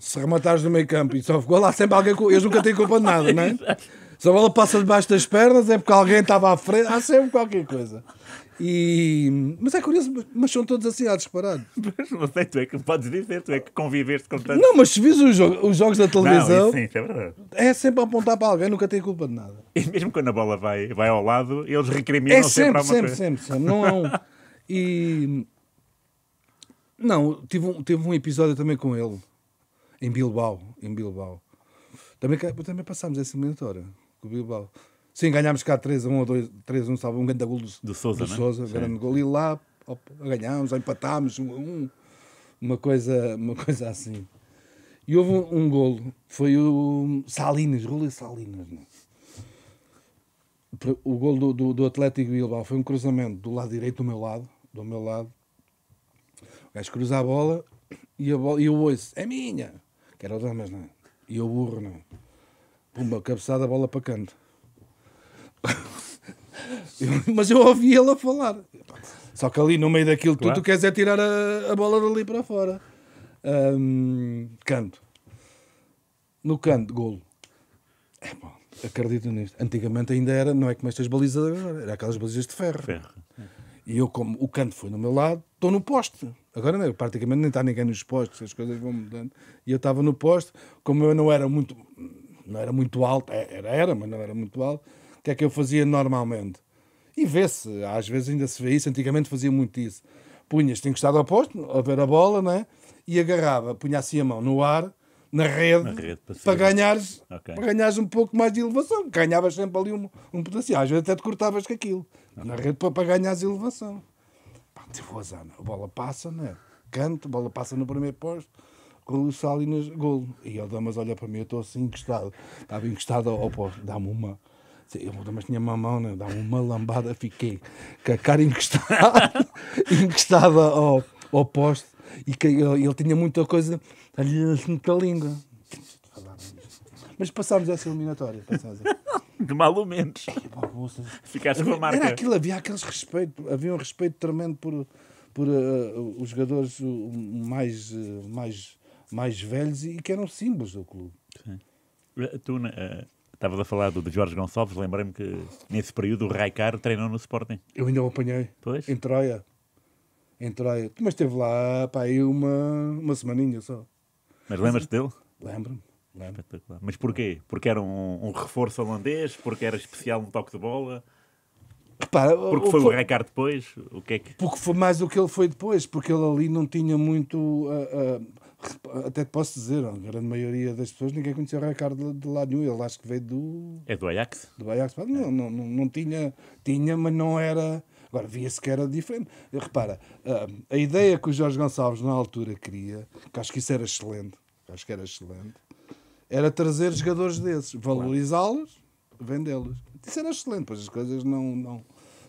Se rematares no meio campo e só ficou lá sempre alguém, eu eles nunca têm culpa de nada, não é? Se a bola passa debaixo das pernas é porque alguém estava à frente, há sempre qualquer coisa. E... Mas é curioso, mas são todos assim reparado. Mas não sei, tu é que podes dizer, tu é que conviveste com tantos. Não, mas se vis os, jo os jogos da televisão. Não, isso, isso é verdade. É sempre a apontar para alguém, nunca tem culpa de nada. E mesmo quando a bola vai, vai ao lado, eles recriminam é sempre, sempre, sempre, sempre, sempre. Não é um... E. Não, tive um, tive um episódio também com ele, em Bilbao. Em Bilbao. Também, também passámos essa eliminatória com o Bilbao. Sim, ganhámos cá 3 a 1 ou 2, 3 a 1, salvo um grande gol do, do Sousa, do né? Sousa grande gol. E lá ganhámos, empatámos, um, uma, coisa, uma coisa assim. E houve um, um golo, foi o Salinas, golo de Salinas, não é? o gol do, do, do, Atlético Bilbao foi um cruzamento do lado direito do meu lado, do meu lado. O gajo cruza a bola e, a bola, e eu ouço, é minha! Que era o Damas, não é? E eu burro, não é? Pumba, cabeçada, bola para canto. eu, mas eu ouvi ele a falar. Só que ali no meio daquilo claro. tudo, tu queres é tirar a, a bola dali para fora. Um, canto. No canto, golo. É bom, acredito nisto. Antigamente ainda era, não é como estas balizas agora, era aquelas balizas de ferro. ferro. E eu, como o canto foi no meu lado, estou no poste. Agora não, né, praticamente nem está ninguém nos postos as coisas vão mudando. E eu estava no poste, como eu não era muito, não era muito alto, é, era, era, mas não era muito alto, que é que eu fazia normalmente. E vê-se, às vezes ainda se vê isso, antigamente fazia muito isso. Punhas-te encostado ao posto, a ver a bola, né? e agarrava, punha assim a mão no ar, na rede, na rede para, para, ganhares, okay. para ganhares um pouco mais de elevação. Ganhavas sempre ali um, um potencial. Às vezes até te cortavas com aquilo. Okay. Na rede para, para ganhares elevação. Pá, tipo, a zana a bola passa, né? canto, a bola passa no primeiro posto. Golo Salinas, golo. E o Damas olha para mim, eu estou assim encostado. Estava encostado ao posto. Dá-me uma eu, mas tinha uma mão, né? dá uma lambada, fiquei com a cara encostada, encostada ao, ao poste e que ele, ele tinha muita coisa ali assim com a língua. Mas passámos essa eliminatória. Passámos de mal ou menos. É, Ficaste com a marca. Era aquilo, havia aqueles respeito, havia um respeito tremendo por, por uh, os jogadores mais, uh, mais, mais velhos e que eram símbolos do clube. Sim. Tu, uh, Estavas a falar do, de Jorge Gonçalves, lembrei-me que nesse período o Raicaro treinou no Sporting. Eu ainda o apanhei. Pois? Em Troia. Em Troia. Mas esteve lá, para aí uma, uma semaninha só. Mas lembras-te dele? Lembro-me. Lembro. Mas porquê? Porque era um, um, reforço holandês? Porque era especial no toque de bola? Repara, porque foi, foi o Raicard depois? O que é que... Porque foi mais do que ele foi depois, porque ele ali não tinha muito. Uh, uh, até te posso dizer, a grande maioria das pessoas ninguém conhecia o Ricardo de lado nenhum. Ele acho que veio do. É do Ajax? Do Ajax. É. Não, não, não tinha, tinha, mas não era. Agora via-se que era diferente. Repara, a ideia que o Jorge Gonçalves na altura queria, que acho que isso era excelente, acho que era excelente, era trazer jogadores desses, valorizá-los, vendê-los. Isso era excelente, pois as coisas não, não,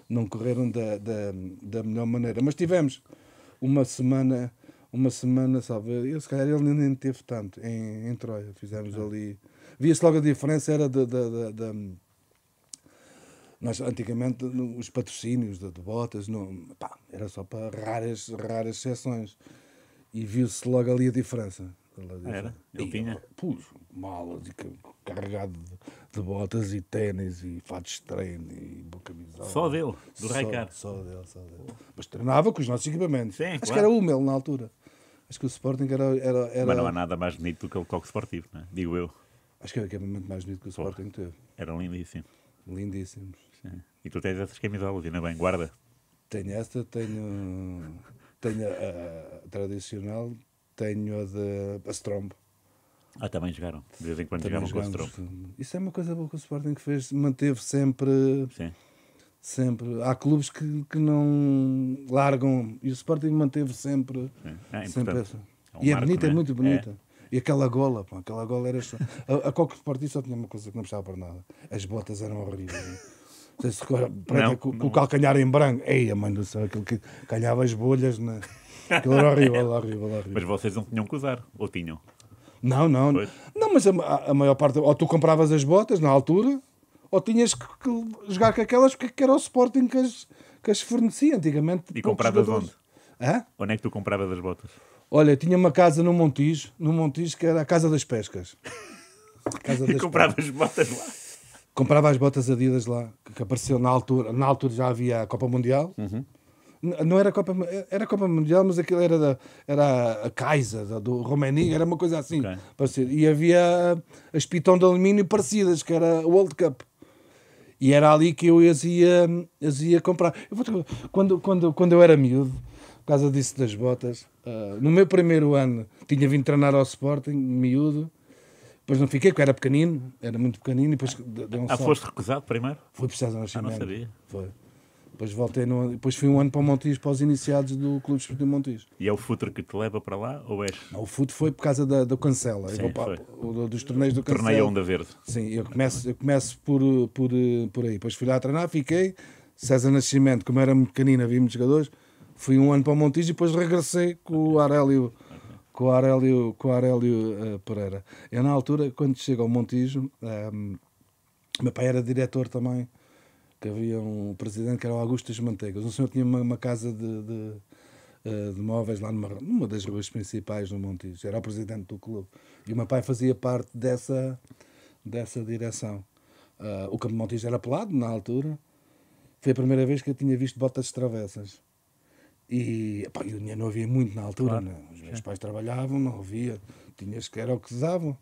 não correram da, da, da melhor maneira. Mas tivemos uma semana uma semana, sabe? Eu, se calhar ele nem teve tanto em, em Troia. Fizemos ah. ali. Via-se logo a diferença, era da. Nós, antigamente, no, os patrocínios de, de botas não, pá, era só para raras, raras sessões. E viu-se logo ali a diferença. era? Ele tinha? Pus malas e carregado de, de botas e ténis e fatos de treino e camisola. Só dele, do Raikar. Só, só dele, só dele. Mas treinava com os nossos equipamentos. Sim, Acho claro. que era o Mel na altura. Acho que o Sporting era, era, era... Mas não há nada mais bonito do que o coque esportivo, não é? digo eu. Acho que é o equipamento é mais bonito que o Sporting teve. Eram lindíssimos. Lindíssimos. Sim. E tu tens essas camisolas, ainda bem, guarda. Tenho esta, tenho, tenho a, a tradicional, tenho a de a Strombo. Ah, também jogaram. De vez em quando jogavam jogamos. com a Strombo. Isso é uma coisa boa que o Sporting fez, manteve sempre... Sim sempre. Há clubes que, que não largam e o Sporting manteve sempre, é, é sempre essa. É um e marco, é bonita, é muito bonita. É. E aquela gola, pô, aquela gola era. Só... a, a qualquer Sporting só tinha uma coisa que não precisava para nada: as botas eram horríveis. Não sei se não, com, não. o calcanhar em branco. Ei, a do céu, aquilo que calhava as bolhas. Na... Né? Aquilo era horrível, horrível, horrível. Mas vocês não tinham que usar, ou tinham? Não, não. Pois. Não, mas a, a, maior parte. Ou tu compravas as botas na altura, ou tinhas que, jogar com aquelas que, que era o Sporting que as, que as fornecia antigamente. E compravas onde? Hã? Onde é que tu compravas as botas? Olha, tinha uma casa no Montijo, no Montijo que era a Casa das Pescas. Casa das e comprava as botas lá. Comprava as botas Adidas lá, que apareceu na altura, na altura já havia a Copa Mundial. Uhum. Não era a Copa, era a Copa Mundial, mas aquilo era, da, era a Kaiser, da, do Romênia era uma coisa assim. Okay. E havia as Pitão de Alumínio parecidas, que era o World Cup. E era ali que eu as ia, as ia comprar. Eu quando, quando, quando eu era miúdo, por causa disso das botas, uh, no meu primeiro ano tinha vindo treinar ao Sporting, miúdo, depois não fiquei, porque era pequenino, era muito pequenino. E depois ah, deu um ah, foste recusado primeiro? Fui precisar do nascimento. Ah, não sabia. Foi. Depois, voltei no, depois fui um ano para o Montijo, para os iniciados do Clube Esportivo Montijo. E é o futuro que te leva para lá? ou és... Não, o futuro foi por causa da, da Cancela, Sim, para, o, dos torneios do Cancela. Torneio Onda Verde. Sim, eu começo, eu começo por, por, por aí. Depois fui lá treinar, fiquei. César Nascimento, como era muito pequenino, havia muitos jogadores. Fui um ano para o Montijo e depois regressei com o Arélio, com o Arélio, com o Arélio uh, eh, Pereira. Eu, na altura, quando chego ao Montijo, um, eh, meu pai era diretor também que havia um presidente que era o Augusto das Manteigas. O senhor tinha uma, uma casa de, de, eh, de, móveis lá numa, numa das ruas principais do Montijo. Era o presidente do clube. E o meu pai fazia parte dessa, dessa direção. Uh, o Campo de Montijo era pelado na altura. Foi a primeira vez que eu tinha visto botas de travessas. E pá, o dinheiro não havia muito na altura. Claro. Né? Os meus Sim. pais trabalhavam, não havia. Tinhas que era o que usavam.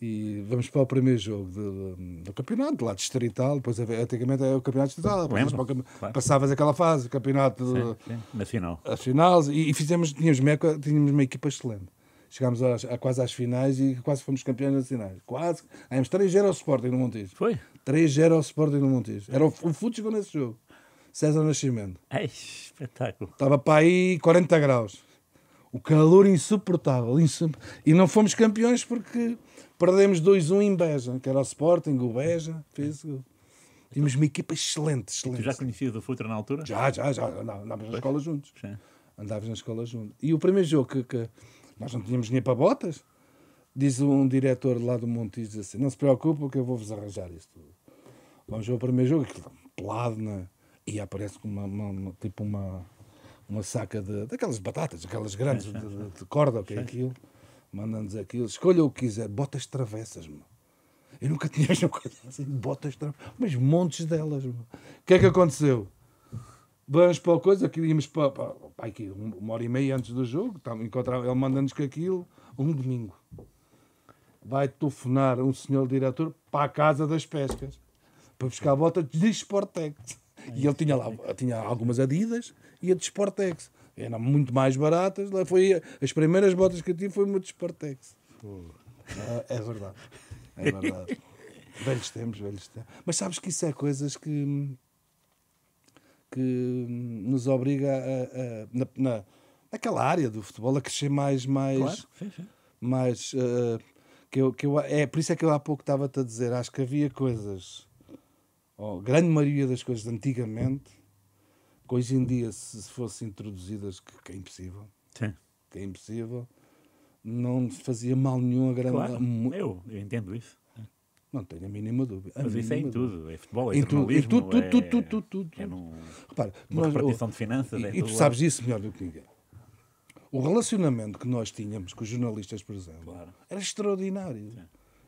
E vamos para o primeiro jogo do, do campeonato, lá distrital, depois é, antigamente é o campeonato distrital, Lembro, o, claro. passavas aquela fase, o campeonato sim, sim. nacional. finais, e, e, fizemos, tínhamos uma, tínhamos uma equipa excelente. Chegámos às, a, quase às finais e quase fomos campeões nacionais. Quase. Ganhámos 3-0 ao Sporting no Montijo. Foi? 3-0 ao Sporting no Montijo. Era o, o futebol nesse jogo. César Nascimento. Ai, é, espetáculo. Estava para aí 40 graus. O calor insuportável. Insup... E não fomos campeões porque Perdemos 2-1 em Beja, que era o Sporting, o Beja fez Tínhamos uma equipa excelente, excelente. Tu já conhecias o Futra na altura? Já, já, já. Andávamos na escola juntos. Sim. Andávamos na escola juntos. E o primeiro jogo que, que nós não tínhamos nem para botas, diz um diretor lá do Montijo, diz assim, não se preocupe que eu vou-vos arranjar isto. Vamos ver o primeiro jogo, aquilo, tá pelado, né? e aparece com uma, uma, tipo uma, uma saca de, daquelas batatas, aquelas grandes de, de, de corda, o que é aquilo mandando-nos aquilo, escolha o que quiser, botas travessas, meu. Eu nunca tinha uma coisa assim, botas travessas, mas montes delas, meu. O que é que aconteceu? Vamos para a coisa, queríamos para, para, para aqui, uma hora e meia antes do jogo, tá, encontrava, ele mandando-nos com aquilo, um domingo. Vai telefonar um senhor diretor para a Casa das Pescas para buscar botas de Sportex. E ele tinha lá tinha algumas Adidas e a de Sportex eram muito mais baratas. Lá foi as primeiras botas que eu tive foi uma de Spartex. É, é verdade. É verdade. velhos tempos, velhos tempos. Mas sabes que isso é coisas que que nos obriga a, a na, na, naquela área do futebol a crescer mais mais claro. sim, sim. mais uh, que eu, que eu, é por isso é que eu há pouco estava-te a dizer acho que havia coisas oh, grande maioria das coisas de antigamente que hoje em dia, se fossem introduzidas, que, que é impossível, Sim. que é impossível, não fazia mal nenhum a grande... Claro, eu, eu entendo isso. Não tenho a mínima dúvida. A Mas mínima isso é em tudo. É futebol, é em tudo, é... tudo, tudo, É num... Repara, uma nós, repartição de finanças. E, é e tu sabes isso melhor do que ninguém. O relacionamento que nós tínhamos com os jornalistas, por exemplo, claro. era extraordinário. Sim.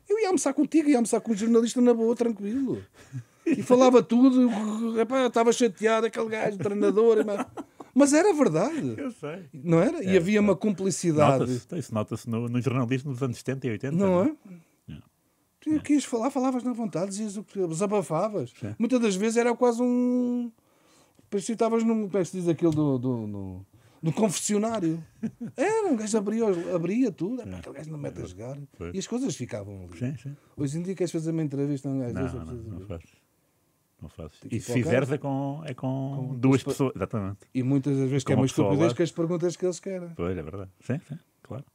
Eu ia almoçar contigo, ia almoçar com o jornalista na boa, tranquilo. E falava tudo, epá, estava chateado, aquele gajo, treinador. Mas... Mas era verdade. Eu sei. Não era? É, e havia é. uma cumplicidade. Nota isso nota-se no, no, jornalismo dos anos 70 e 80. Não, não? É? É? é? Tu é. quis falar, falavas na vontade, dizias o que desabafavas. Muitas das vezes era quase um. Parecia que estavas num. Como é que diz aquilo do. do, do no confessionário. Era, um gajo abria, abria tudo, era, aquele gajo não mete a jogar. E as coisas ficavam ali. Sim, sim. Hoje em dia queres fazer uma entrevista a um gajo não, não, não, não faz. Não faz. E se fizeres é com, é com, com duas pessoas. Exatamente. E muitas das vezes com que é uma estupidez que as perguntas que eles querem. Pois, é verdade. Sim, sim, claro.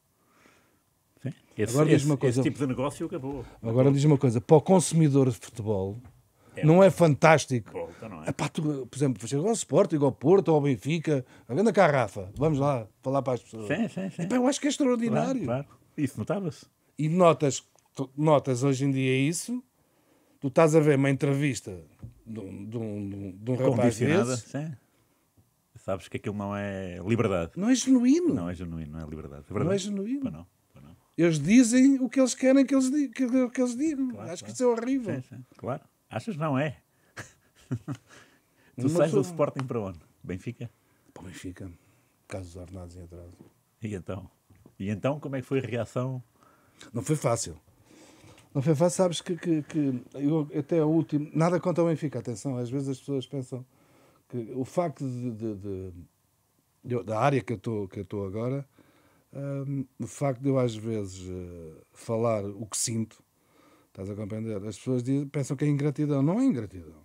Sim. Esse, Agora esse, diz uma coisa, esse tipo de negócio acabou. Agora diz uma coisa: para o consumidor de futebol, é não um... é fantástico? Volta, não é? Epá, tu, por exemplo, igual ao Sporting, ao Porto, ou ao Benfica, a grande carrafa. Vamos lá falar para as pessoas. Sim, sim, sim. Epá, eu acho que é extraordinário. Claro, claro. Isso notava-se. E notas, notas hoje em dia isso. Tu estás a ver uma entrevista de um, de um, de um rapaz sim sabes que aquilo não é liberdade. Não é genuíno. Não é genuíno, não é liberdade. É não é genuíno. Pô, não. não. Eles dizem o que eles querem que eles, que, que eles digam. Claro, Acho claro. que isso é horrível. Sim, sim. Claro. Achas não é? tu Mas sais do Sporting para onde? Benfica? Para o Benfica. Casos ordenados em atraso. E então? E então, como é que foi a reação? Não foi fácil. Não foi fácil, sabes que, que, que eu até o último. Nada contra o Benfica, atenção, às vezes as pessoas pensam que o facto de, de, de, de da área que eu estou, que eu estou agora, um, o facto de eu às vezes uh, falar o que sinto, Estás a compreender? As pessoas dizem, pensam que é ingratidão. Não é ingratidão.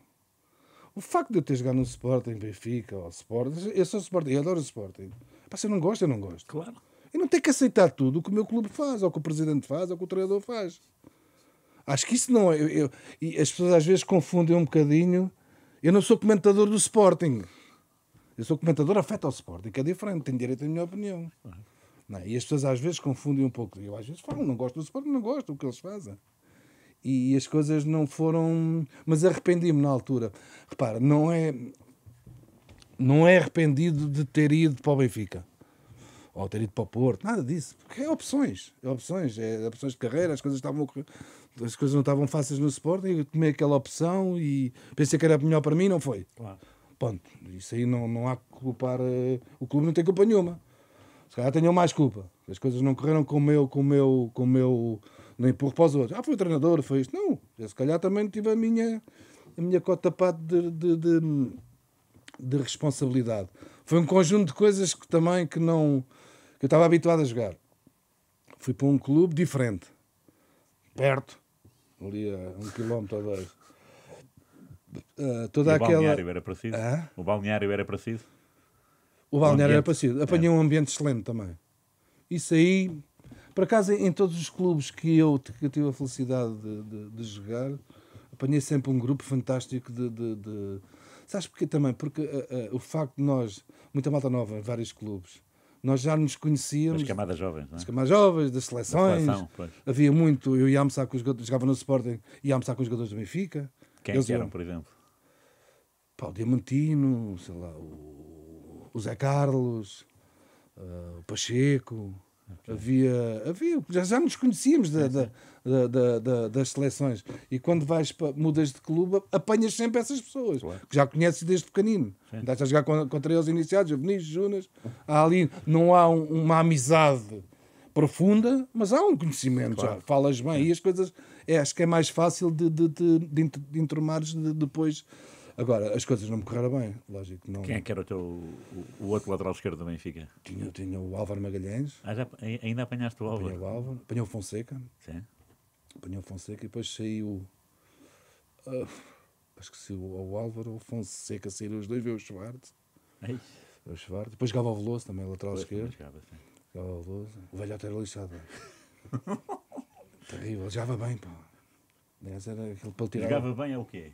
O facto de eu ter jogado no Sporting, Benfica ou Sporting, eu sou Sporting, eu adoro Sporting. Pá, se eu não gosto, eu não gosto. Claro. E não tenho que aceitar tudo o que o meu clube faz, ou que o presidente faz, ou que o treinador faz. Acho que isso não é. Eu, eu, e as pessoas às vezes confundem um bocadinho. Eu não sou comentador do Sporting. Eu sou comentador afeto ao Sporting, que é diferente, tenho direito à minha opinião. Uhum. Não, é? e as pessoas às vezes confundem um pouco. Eu às vezes falo, não gosto do Sporting, não gosto do que eles fazem e as coisas não foram. Mas arrependi-me na altura. Repara, não é. Não é arrependido de ter ido para o Benfica ou ter ido para o Porto, nada disso, porque é opções, é opções, é opções de carreira, as coisas estavam as coisas não estavam fáceis no Sporting, eu tomei aquela opção e pensei que era melhor para mim, não foi. Claro. Ponto. Isso aí não, não há que culpar. Eh, o clube não tem culpa nenhuma. Se calhar tenham mais culpa. As coisas não correram com o meu, com o meu, com o meu, nem empurro para os outros. Ah, foi o treinador, foi isto. Não, eu se calhar também tive a minha, a minha cota parte de, de, de, de responsabilidade. Foi um conjunto de coisas que também que não. que eu estava habituado a jogar. Fui para um clube diferente, perto, ali a um quilómetro ou dois. Uh, toda o aquela... balneário era preciso? Ah? O balneário era preciso? O balneário o era preciso. Apanhei é. um ambiente excelente também. Isso aí por acaso, em todos os clubes que eu, que eu tive a felicidade de, de, de jogar, apanhei sempre um grupo fantástico de. de, de... Sabes porquê também? Porque uh, uh, o facto de nós, muita malta nova, vários clubes, nós já nos conhecíamos. Das camadas jovens, não é? Das camadas jovens, das seleções. Da seleção, havia muito. Eu ia almoçar com os jogadores, jogava no Sporting, ia almoçar com os jogadores do Benfica. Quem é Eles que eram, por exemplo? Pá, o Diamantino, sei lá, o, o Zé Carlos, uh, o Pacheco. Okay. Havia, havia, já, já nos conhecíamos da, da, da, da, das seleções. E quando vais para, mudas de clube, apanhas sempre essas pessoas, claro. que já conheces desde pequenino. Estás a jogar contra eles iniciados, juvenis, Junas. Há ali, não há um, uma amizade profunda, mas há um conhecimento claro. já. Falas bem é. e as coisas. É, acho que é mais fácil de, de, de, de, de depois Agora, as coisas não me correram bem, lógico. Não... Quem é que era o teu o, o outro lateral esquerdo do Benfica? Tinha, tinha o Álvaro Magalhães. Ah, já, ainda apanhaste o Álvaro? Apanhei o Álvaro, apanhei o Fonseca. Sim. Apanhei o Fonseca e depois saiu. Uh, acho que se o, o Álvaro ou o Fonseca saíram os dois, veio o Schwartz. Veio O Schwartz. Depois Gava o Veloso também, lateral pois, esquerdo. Gava sim. o Veloso. O velhote era lixado. Terrível, jogava bem, pá. Aliás, era aquele para tirar. Jogava bem é o quê?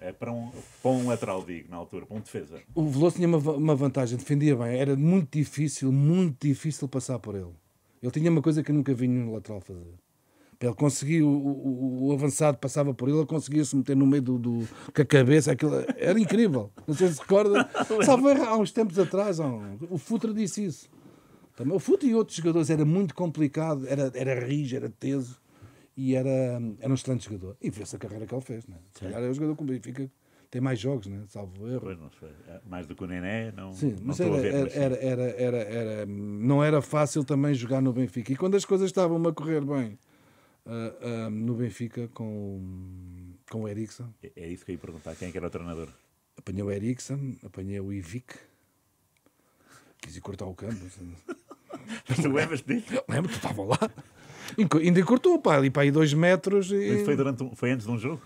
É para, um, para um lateral, digo, na altura, para um defesa. O Veloso tinha uma, uma vantagem, defendia bem. Era muito difícil, muito difícil passar por ele. Ele tinha uma coisa que nunca vi nenhum lateral fazer. Ele conseguia, o, o, o, avançado passava por ele, ele conseguia se meter no meio do, do com a cabeça, aquilo era incrível. Não sei se recorda, sabe, há uns tempos atrás, um, o Futra disse isso. Também, o Futra e outros jogadores era muito complicado, era, era rijo, era teso e era, era um excelente jogador. E viu-se a carreira que ele fez, né? Se calhar é o jogador com o Benfica tem mais jogos, né? Salvo erro. Pois não sei. É, mais do que o Nené, não, Sim, não mas era, ver, mas era, era, era, era, não era fácil também jogar no Benfica. E quando as coisas estavam a correr bem uh, uh, no Benfica com, com o Eriksen... É, é, isso que eu ia perguntar. Quem é que era o treinador? Apanhei o Eriksen, apanhei o Ivic. Quis ir cortar o campo. Mas o Evas disse... Lembro que estava lá. Ainda encurtou, pá, ali para aí dois metros. E... Foi, durante, foi antes de um jogo?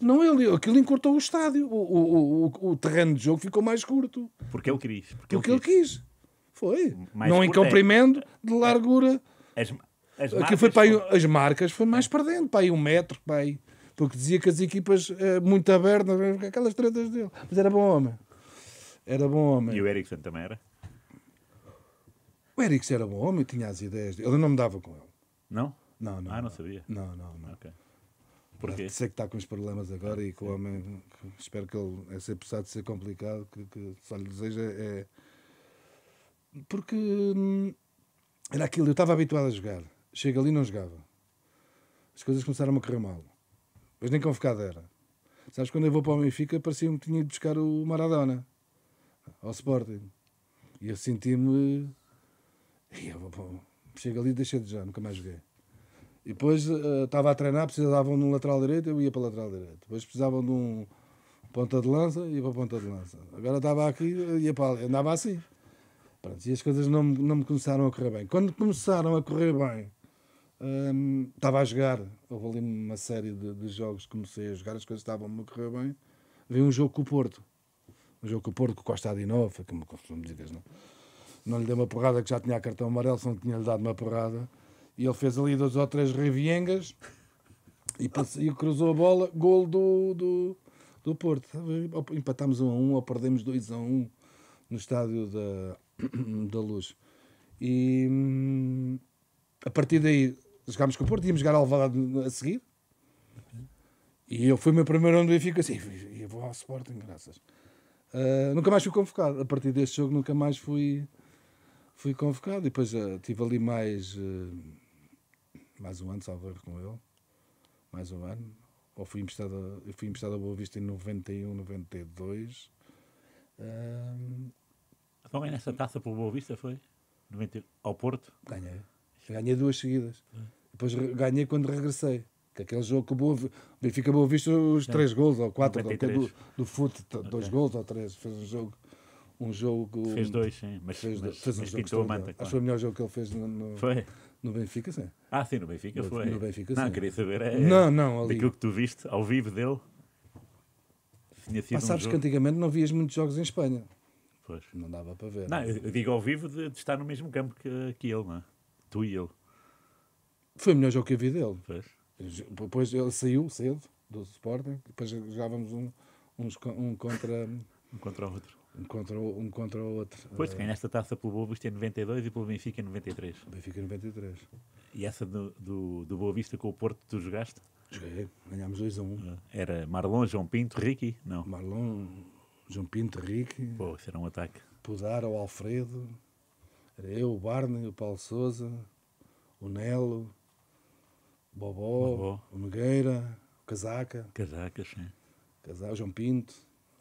Não, ele, aquilo encurtou o estádio. O, o, o, o terreno de jogo ficou mais curto. Porque ele quis. Porque, porque ele, quis. ele quis. Foi. Mais não em é- comprimento, é, de largura. As, as aquilo foi para aí, As marcas foi mais para dentro, para aí um metro, para aí. Porque dizia que as equipas eh, muito abertas, aquelas tretas dele. Mas era bom homem. Era bom homem. E o Ericsson também era? O Ericsson era bom homem, tinha as ideias dele. Ele não me dava com ele. Não? Não, não. Ah, não sabia? Não, não, não. Ok. Porquê? Sei que está com os problemas agora e com o homem, espero que ele, é ser de ser complicado, que, que só lhe deseja é. Porque hum, era aquilo, eu estava habituado a jogar. Chega ali e não jogava. As coisas começaram a correr mal. Mas nem convocado era. Sabes, quando eu vou para o Benfica, parecia-me que tinha de buscar o Maradona ao Sporting. E eu senti-me. E eu vou para o Chego ali e deixei de já, nunca mais joguei. E depois eh, estava uh, a treinar, precisavam de um lateral direito, eu ia para o lateral direito. Depois precisavam de um ponta de lança, ia para a ponta de lança. Agora estava aqui, eh, ia para ali. andava assim. Pronto, e as coisas não, não me começaram a correr bem. Quando começaram a correr bem, um, ehm, estava a jogar. Houve ali uma série de, de jogos que comecei a jogar, as coisas estavam-me a correr bem. Veio um jogo com o Porto. Um jogo com o Porto, com o Costa Adinov, como costumo dizer, não? É? não lhe deu uma porrada, que já tinha a cartão amarelo, se não tinha-lhe dado uma porrada. E ele fez ali duas ou três reviengas e, passou, e cruzou a bola, golo do, do, do Porto. Empatámos 1 um a 1 um, ou perdemos 2 a 1 um no estádio da, da Luz. E a partir daí jogámos com o Porto, íamos jogar ao a seguir. E eu fui o meu primeiro ano do Benfica assim, eu vou ao Sporting, graças. Uh, nunca mais fui convocado. A partir deste jogo nunca mais fui fui convocado e depois uh, tive ali mais, uh, mais um ano, salvo com ele, mais um ano. Ou fui emprestado, fui emprestado a Boa Vista em 91, 92. Uh, Também nessa taça pelo Boa Vista foi? 90, ao Porto? Ganhei. Ganhei duas seguidas. Depois ganhei quando regressei. Que aquele jogo que o Boa, Benfica Boa Vista os três gols ou quatro 93. do, do, do fute, okay. dois gols ou três. Fez um jogo um jogo. Fez dois, sim. Mas fez, mas, fez um mas jogo pintou a manta. Claro. Acho o melhor jogo que ele fez no, no, foi. no Benfica, sim. Ah, sim, no Benfica foi. No Benfica, não, queria saber. É, não, não, ali. Daquilo que tu viste ao vivo dele. Tinha sido Mas sabes um jogo... que antigamente não vias muitos jogos em Espanha. Pois. Não dava para ver. Não, eu digo ao vivo de, de estar no mesmo campo que, que ele, não é? Tu e ele. Foi o melhor jogo que eu vi dele. Pois. Depois ele saiu cedo do Sporting, depois jogávamos um, uns, um contra. um contra o outro um contra, o, um contra o outro. Pois, quem eh, nesta taça pelo Boa Vista é em 92 e pelo Benfica é em 93. Benfica é em 93. E essa do, do, do Boa Vista com o Porto, tu jogaste? Joguei, ganhámos 2 a 1. Um. Ah, era Marlon, João Pinto, Ricky? Não. Marlon, João Pinto, Ricky. Pô, isso era um ataque. Pudar o Alfredo, era eu, o Barney, o Paulo Souza, o Nelo, o Bobó, Bobó. o Nogueira, o Casaca. Casaca, sim. Casaca, o João Pinto.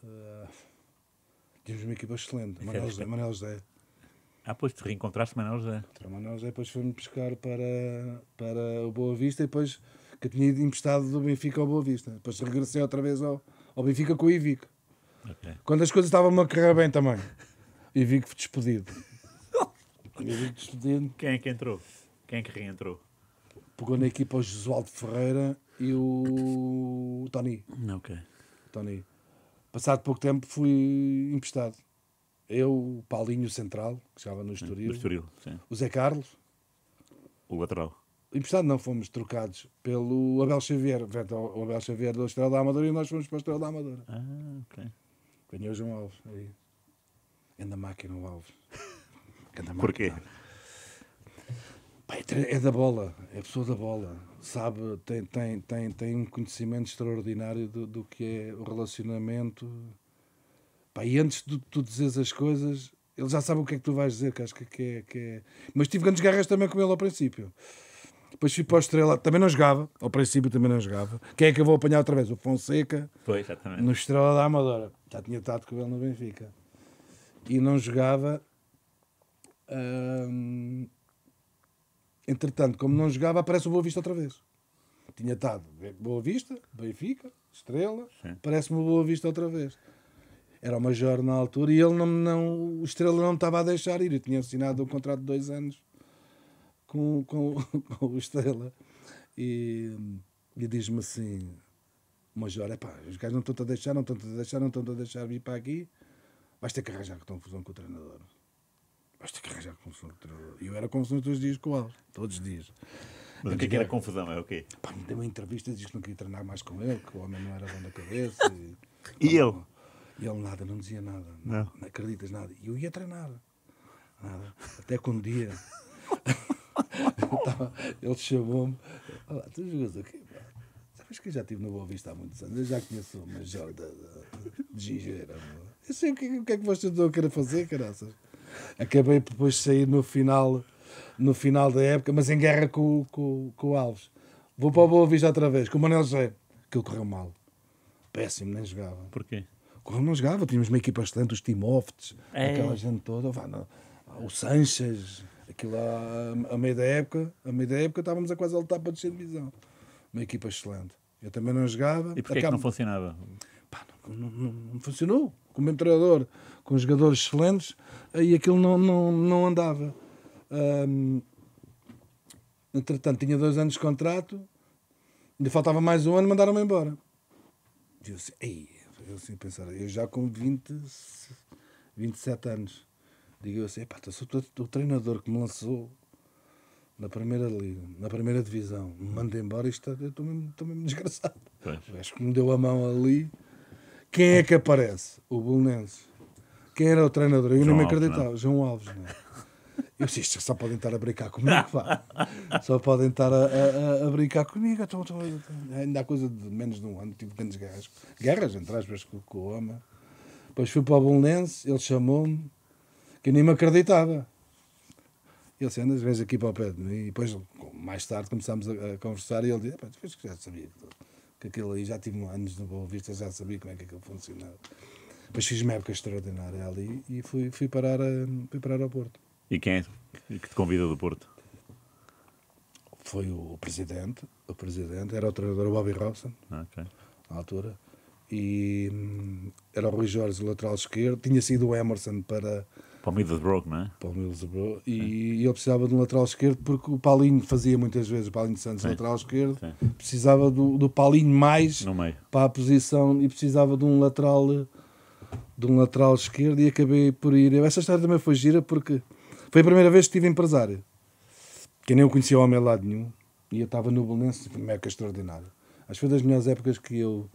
Uh... Tínhamos uma equipa excelente. É Manuel José, Manel José. Ah, pois te reencontraste Manuel José. Encontrei Manuel José, depois fomos pescar para, para o Boa Vista e depois que eu tinha emprestado do Benfica ao Boa Vista. Depois regressei outra vez ao, ao Benfica com o Ivico. Okay. Quando as coisas estavam a carregar bem também. Ivico foi despedido. Ivico despedido. Quem é que entrou? Quem é que reentrou? Pegou na equipa o Josualdo Ferreira e o Tony. Ok. Tony. Passado pouco tempo fui emprestado. Eu, o Paulinho Central, que estava no Estoril. No Estoril, sim. O Zé Carlos. O lateral. Emprestado não, fomos trocados pelo Abel Xavier. O Abel Xavier do Estrela da Amadora e nós fomos para a Estrela da Amadora. Ah, ok. Ganhou João Alves. Aí. Anda máquina o Alves. Anda máquina. Porquê? É, é da bola, é a pessoa da bola sabe, tem, tem, tem, tem um conhecimento extraordinário do, do que é o relacionamento. Pá, e antes de tu dizeres as coisas, ele já sabe o que é que tu vais dizer, que acho que, que, é, que é. Mas tive grandes guerras também com ele ao princípio. Depois fui para o Estrela, também não jogava, ao princípio também não jogava. Quem é que eu vou apanhar outra vez? O Fonseca, foi exatamente. no Estrela da Amadora. Já tinha estado com ele no Benfica. E não jogava. Hum Entretanto, como não jogava, aparece o Boa Vista outra vez. Tinha estado Boa Vista, Benfica, Estrela, parece-me o Boa Vista outra vez. Era o Major na altura e ele não, não, o Estrela não estava a deixar ir. Eu tinha assinado um contrato de dois anos com, com, com o Estrela. E, e diz-me assim: Major, é pá, os gajos não estão-te a deixar, não estão-te a deixar, não estão-te a deixar vir para aqui. Vais ter que arranjar confusão com o treinador. Mas que arranjar consultor. Eu era consultor os dias com eles, todos os dias. Mas o que, é que era confusão? É o quê? Pá, me deu uma entrevista, disse que não queria treinar mais com ele, que o homem não era bom da cabeça. E, e ele? E ele nada, não dizia nada. Não. não. acreditas nada. E eu ia treinar. Nada. Até que um dia. ele chamou-me. lá, tu jogas o quê? Sabes que eu já estive no Boa Vista há muitos anos. Eu já conheço o Major de Gigeira. Eu sei o que, o que é que vocês estão a querer fazer, caraças acabei depois de sair no final, no final da época, mas em guerra com, com, com o Alves. Vou para o Boa Vista outra vez, com o Manuel Zé, que correu mal. Péssimo, nem jogava. Porquê? Correu, não jogava. Tínhamos uma equipa excelente, os Timóftes, é. aquela gente toda, o Sanches, aquilo a, a meio da época, a meio da época estávamos a quase a lutar para descer divisão. Uma equipa excelente. Eu também não jogava. E porquê é que não funcionava? não, não funcionou. Como treinador, com jogadores excelentes, eh, e aquilo não, não, não andava. Um, entretanto, tinha dois anos de contrato, ainda faltava mais um ano, mandaram-me embora. E eu assim, ei, eu assim pensar, eu já com 20, 27 anos, digo eu assim, pá, então sou o treinador que me lançou na primeira liga, na primeira divisão, me manda embora é, e estou mesmo, mesmo desgraçado. Pois. que me deu a mão ali quem é que aparece? O Bolonense. Quem era o treinador? Eu João não me acreditava. Alves, João Alves, não é? Eu disse, isto só podem estar a brincar comigo, pá. Só podem estar a, a, a brincar comigo. Tô, tô, tô. Ainda há coisa de menos de um ano, tive grandes guerras. Guerras, entre aspas, com, com o homem. Depois fui para o Bolonense, ele chamou-me, que eu nem me acreditava. Ele disse, andas, vens aqui para o pé de mim. E depois, mais tarde, começámos a, a conversar e ele disse, tu que já sabia tudo que aquilo aí já tive anos na Boa Vista, já sabia como é que aquilo funcionava. Mas fiz uma época extraordinária ali e fui, fui, parar, a, fui parar ao Porto. E quem é que te convida do Porto? Foi o presidente, o presidente, era o treinador Bobby Robson, okay. altura, e hum, era o Rui Jorge, o lateral esquerdo, tinha sido o Emerson para, para o Middlesbrough, não é? Para o E eu precisava de um lateral esquerdo porque o Paulinho fazia muitas vezes, o Paulinho de Santos, Sim. lateral esquerdo. Sim. Precisava do, do Paulinho mais para a posição e precisava de um lateral de um lateral esquerdo e acabei por ir. Essa história também foi gira porque foi a primeira vez que estive empresário. Que nem eu conhecia o homem lá lado nenhum. E eu estava no Belenenses, foi uma é extraordinária. Acho que foi das melhores épocas que eu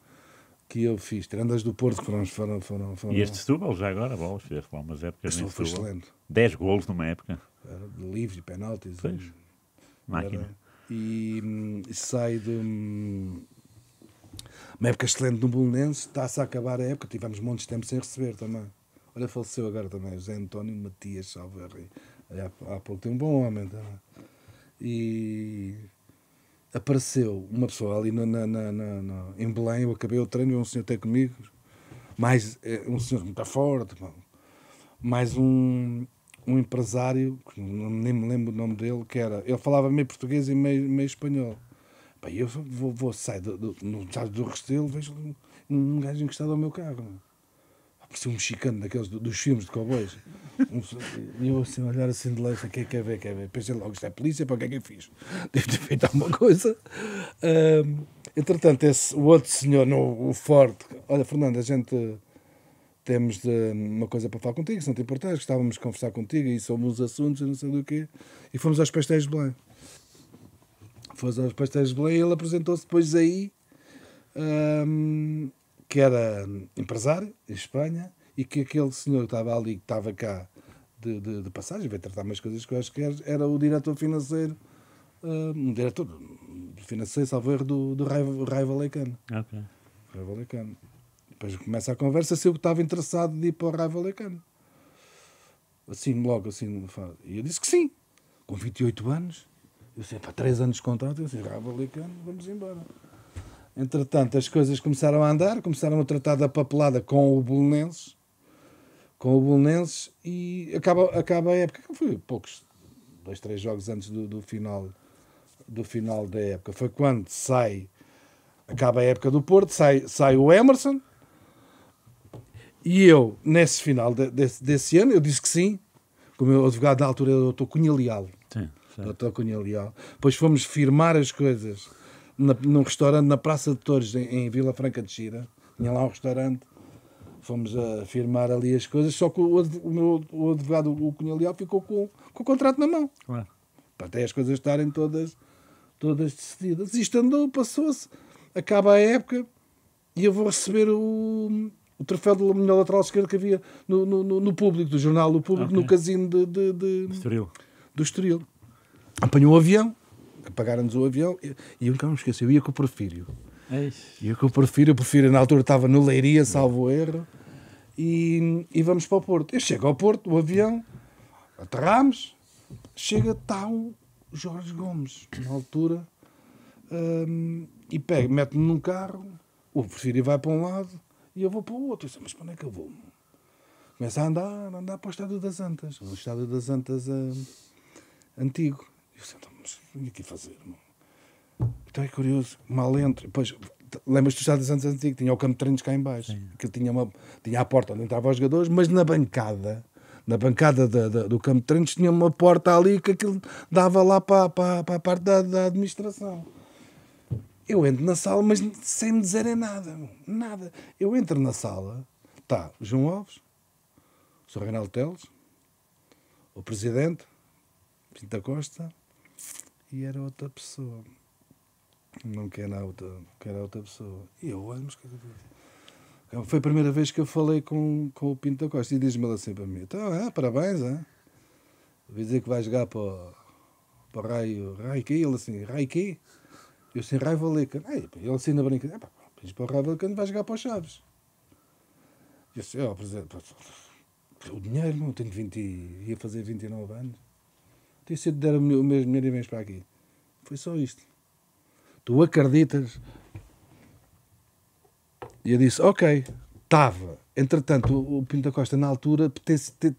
que eu fiz, tirando as do Porto, que foram. foram, foram, foram... E este Stubble já agora, bom, fez é umas épocas. Este foi excelente. 10 golos numa época. Era de livre, de penaltis. E... Máquina. Era... E, hum, e sai de hum, uma época excelente no Bolonense, está-se a acabar a época, tivemos montes de tempo sem receber também. Olha, faleceu agora também, José António Matias Salverri. Há, há pouco tem um bom homem também. E apareceu uma pessoa ali na, na, na, na em Belém, eu acabei o treino, e um senhor até comigo, mais eh, um senhor muito forte, mais um, um empresário, que nem me lembro o nome dele, que era, ele falava meio português e meio, meio espanhol. Bem, eu vou, vou sair do, do, no estado do Restelo, vejo um, um gajo encostado ao meu carro. Parecia um mexicano daqueles dos filmes de cowboys. E eu assim, olhar assim de leite, quem quer ver, quer ver. Pensei logo, isto é polícia, para o que é que eu fiz? Devo ter feito alguma coisa. Um, entretanto, esse, o outro senhor, no, o Ford, olha, Fernando, a gente temos de, uma coisa para falar contigo, são importantes te estávamos a conversar contigo e sobre uns assuntos e não sei do quê. E fomos aos pastéis de Belém. Fomos aos pastéis de Belém e ele apresentou-se depois aí. Um, que era hum, empresário em Espanha e que aquele senhor que estava ali, que estava cá de, de, de passagem, veio tratar umas coisas que eu acho que era, era o diretor financeiro, hum, um diretor financeiro, salvo erro, do, do Raio, Valecano. Ok. Raio Valecano. Depois começa a conversa se eu estava interessado de ir para o Raio Valecano. Assim, logo assim. E eu disse que sim. Com 28 anos, eu sempre há 3 anos de contrato, eu disse, Raio Valecano, vamos embora. Entretanto, as coisas começaram a andar, começaram a tratar da papelada com o Bolonenses, com o Bolonenses e acaba, acaba a época, foi poucos, dois, três jogos antes do, do, final, do final da época. Foi quando sai, acaba a época do Porto, sai, sai o Emerson, e eu, nesse final de, desse, desse ano, eu disse que sim, com o meu advogado da altura, o Dr. Cunha Leal. Sim, sim. Dr. Cunha Leal. Depois fomos firmar as coisas na, num restaurante na Praça de Torres, em, em, Vila Franca de Gira. Tinha lá um restaurante. Fomos a firmar ali as coisas, só que o, o meu o advogado, o Cunha Leal, ficou com, com o contrato na mão. Claro. Até as coisas estarem todas, todas decididas. Isto andou, passou-se, acaba a época e eu vou receber o, o troféu do melhor lateral esquerdo que havia no, no, no, no público, do jornal, do público, okay. no casino de, de, de, do Estoril. Do Estoril. Apanhou o avião pagaram-nos o avião e, eu nunca me esqueci, eu ia com o Porfírio. E eu com o Porfírio, o Porfírio na altura estava no Leiria, salvo erro, e, e vamos para o Porto. Eu chego ao Porto, o avião, aterramos, chega, está Jorge Gomes, na altura, um, e pega, mete-me num carro, o Porfírio vai para um lado e eu vou para o outro. Eu disse, mas para onde é que eu vou? Começa a andar, andar para o Estádio das Antas, o Estádio das Antas um, antigo. E eu disse, então, mas aqui é fazer? Então é curioso, mal entro. Depois, lembras-te já dos anos antigos, tinha o campo de treinos cá em baixo, que tinha, uma, tinha a porta onde entravam os jogadores, mas na bancada, na bancada do campo de treinos tinha uma porta ali que aquilo dava lá para, para, para a parte da, da administração. Eu entro na sala, mas sem me dizerem nada, nada. Eu entro na sala, está João Alves, o Sr. Reinaldo Teles, o Presidente, Pinta Costa, e era outra pessoa. Não quer era outra, quer era outra pessoa. E eu olho-me, é então, foi a primeira vez que eu falei com, com o Pinto da Costa e diz-me ele assim para mim: então, ah, parabéns, ah. Vou dizer que vai jogar para para o raio, raio quê? Ele assim: raio que Eu assim: raio valecano. Ele assim na brincadeira: ah, pá, para o raio valecano, vai jogar para os Chaves. Eu assim: ó, oh, presidente, o dinheiro, não tenho 20, ia fazer 29 anos tem sido dar o meu dinheiro e vens para aqui. Foi só isto. Tu acreditas? E eu disse, ok, estava. Entretanto, o Pinto da Costa, na altura,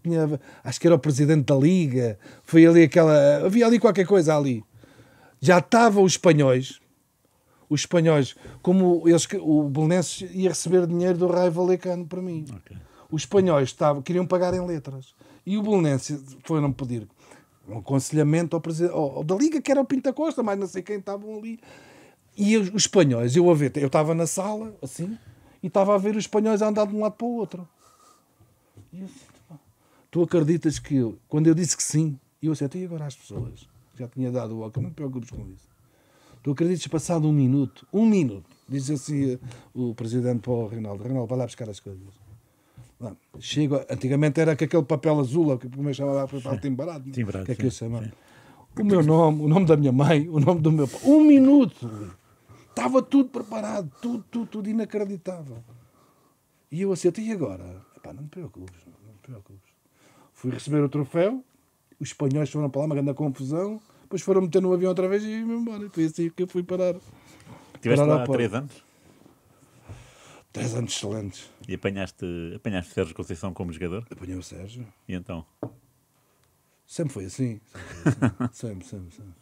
tinha, acho que era o presidente da Liga, foi ali aquela. Havia ali qualquer coisa ali. Já estavam os espanhóis, os espanhóis, como eles, o Belenenses ia receber dinheiro do Raio Valecano para mim. Okay. Os espanhóis estavam, queriam pagar em letras. E o Belenenses foram pedir um aconselhamento ao, ao, da Liga, que era o Pinta Costa, mas não sei quem estavam ali. E os, os espanhóis, eu a ver, eu estava na sala, assim, e estava a ver os espanhóis a andar de um lado para o outro. E eu disse, tu acreditas que eu, quando eu disse que sim, eu aceitei então, agora as pessoas. Já tinha dado o ok, não te preocupes com isso. Tu acreditas passado um minuto, um minuto, diz assim eh, o presidente para o Reinaldo, Reinaldo, vai lá buscar as coisas chega, antigamente era com aquele papel azul, que como é eu chamava papel timbrado, é? timbrado que é que eu chamava. O meu nome, o nome da minha mãe, o nome do meu pai. Um minuto! Estava tudo preparado, tudo, tudo, tudo inacreditável. E eu aceito, e agora? Epá, não me preocupes, não me preocupes. Fui receber o troféu, os espanhóis foram para lá, uma grande confusão, depois foram meter no avião outra vez e me embora. Foi assim que eu fui parar. tiveste lá há três anos? três anos excelentes. E apanhaste, apanhaste Sérgio Conceição como jogador? Apanhei o Sérgio. E então? Sempre foi assim. Sempre, foi assim. sempre, sempre, sempre,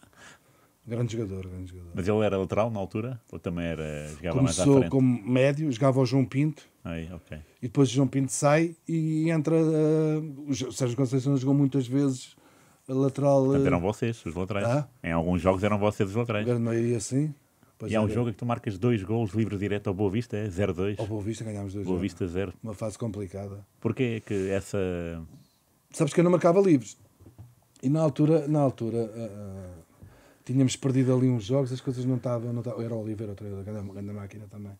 Grande jogador, grande jogador. Mas ele era lateral na altura? Ou também era, jogava Começou mais à frente? como médio, jogava ao João Pinto. Aí, okay. E depois o João Pinto sai e entra... Uh, o Sérgio Conceição jogou muitas vezes eh, lateral... Portanto, eh, eram vocês, os laterais. Ah? Em alguns jogos eram vocês os laterais. A grande maioria, assim Pois e há um é, jogo em que tu marcas dois gols livre direto ao Boa Vista, é 0-2. Ao Boa Vista ganhámos gols Boa Vista 0. Uma fase complicada. Porquê é que essa... Sabes que eu não marcava livres. E na altura, na altura uh, tínhamos perdido ali uns jogos, as coisas não estavam... Não era o Oliveira, o treinador, grande, grande máquina também.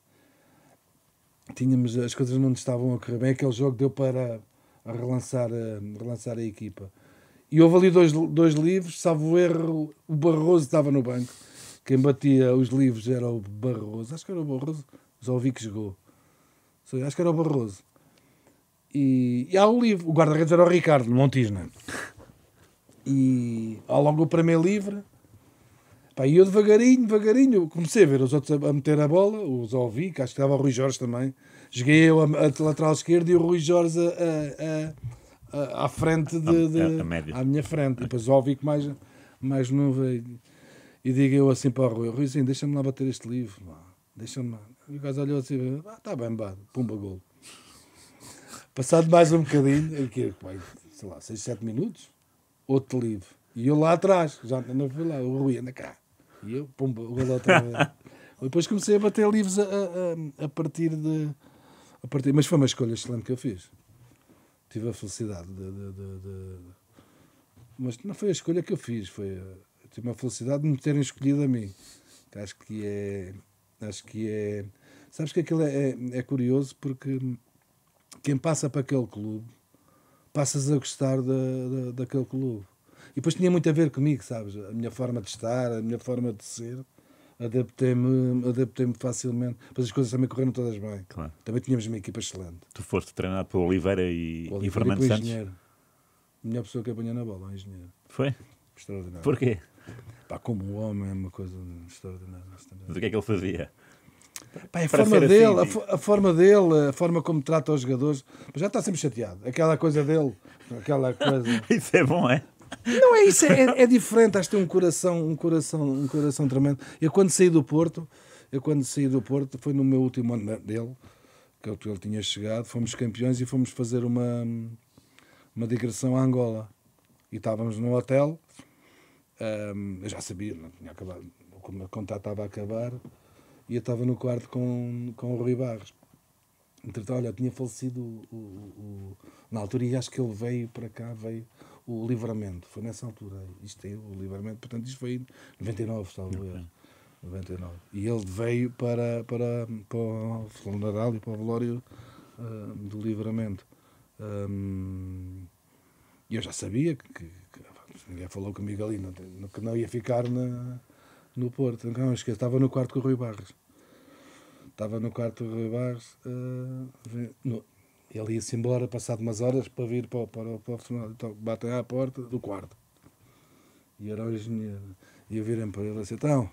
Tínhamos, as coisas não estavam a correr bem. Aquele jogo deu para relançar, uh, relançar a equipa. E houve ali dois, dois livros, salvo erro, o Barroso estava no banco quem batia os livros era o Barroso. Acho que era o Barroso. Já ouvi que chegou. Acho que era o Barroso. E, e há um livro. O guarda-redes era o Ricardo, no Montisna. É? E ao longo do primeiro livro. Pá, e eu devagarinho, devagarinho, comecei a ver os outros a, a meter a bola, os ouvi, que acho que estava o Rui Jorge também. Joguei eu a, a lateral esquerda e o Rui Jorge a, a, a à frente de, de à, minha frente. E depois ouvi que mais, mais não veio. E digo eu assim para o Rui, Ruizinho, deixa-me lá bater este livro, deixa-me E o gajo olhou assim, ah, está bem, bado. pumba, golo. Passado mais um bocadinho, aqui, sei lá, 6, 7 minutos, outro livro. E eu lá atrás, já não fui lá, o Rui anda cá. E eu, pumba, o golo outra vez. Depois comecei a bater livros a, a, a, partir de. A partir, mas foi uma escolha excelente que eu fiz. Tive a felicidade de, de, de, de. Mas não foi a escolha que eu fiz, foi tive uma felicidade de me terem escolhido a mim. Que acho que é. Acho que é. Sabes que aquilo é, é, é curioso porque quem passa para aquele clube passas a gostar da, daquele clube. E depois tinha muito a ver comigo, sabes? A minha forma de estar, a minha forma de ser. Adaptei-me adaptei facilmente, mas as coisas também correram todas bem. Claro. Também tínhamos uma equipa excelente. Tu foste treinado para Oliveira e, Oliveira e Fernando Santos? Engenheiro. A melhor pessoa que apanhou na bola, um engenheiro. Foi? Extraordinário. Porquê? Pá, como homem é uma coisa extraordinária. Mas o que é que ele fazia? Pá, a, forma dele, assim, a, a, forma dele, a forma como trata os jogadores, já está sempre chateado. Aquela coisa dele, aquela coisa. Isso é bom, é? Não é isso, é, é diferente. Acho que tem um coração, um coração, um coração tremendo. Eu quando saí do Porto, eu quando saí do Porto, foi no meu último ano dele, que ele tinha chegado, fomos campeões e fomos fazer uma, uma digressão à Angola. E estávamos no hotel, um, eu já sabia, não tinha acabado, o contato estava a acabar e eu estava no quarto com, com o Rui Barros. Entretanto, olha, tinha falecido o, o, o, na altura e acho que ele veio para cá, veio o Livramento. Foi nessa altura, isto é o Livramento, portanto, isto foi em 99, talvez. Okay. 99. E ele veio para, para, para o funeral e para o velório uh, do Livramento. Um, eu já sabia que, que Ninguém falou comigo ali, que não ia ficar na, no Porto. Não, esqueço, estava no quarto com o Rui Barros. Estava no quarto com o Rui Barros. Uh, ele ia-se embora, passado umas horas, para vir para, para, para o funcionário. Então, batem à porta do quarto. E era o engenheiro. E viram para ele assim, então,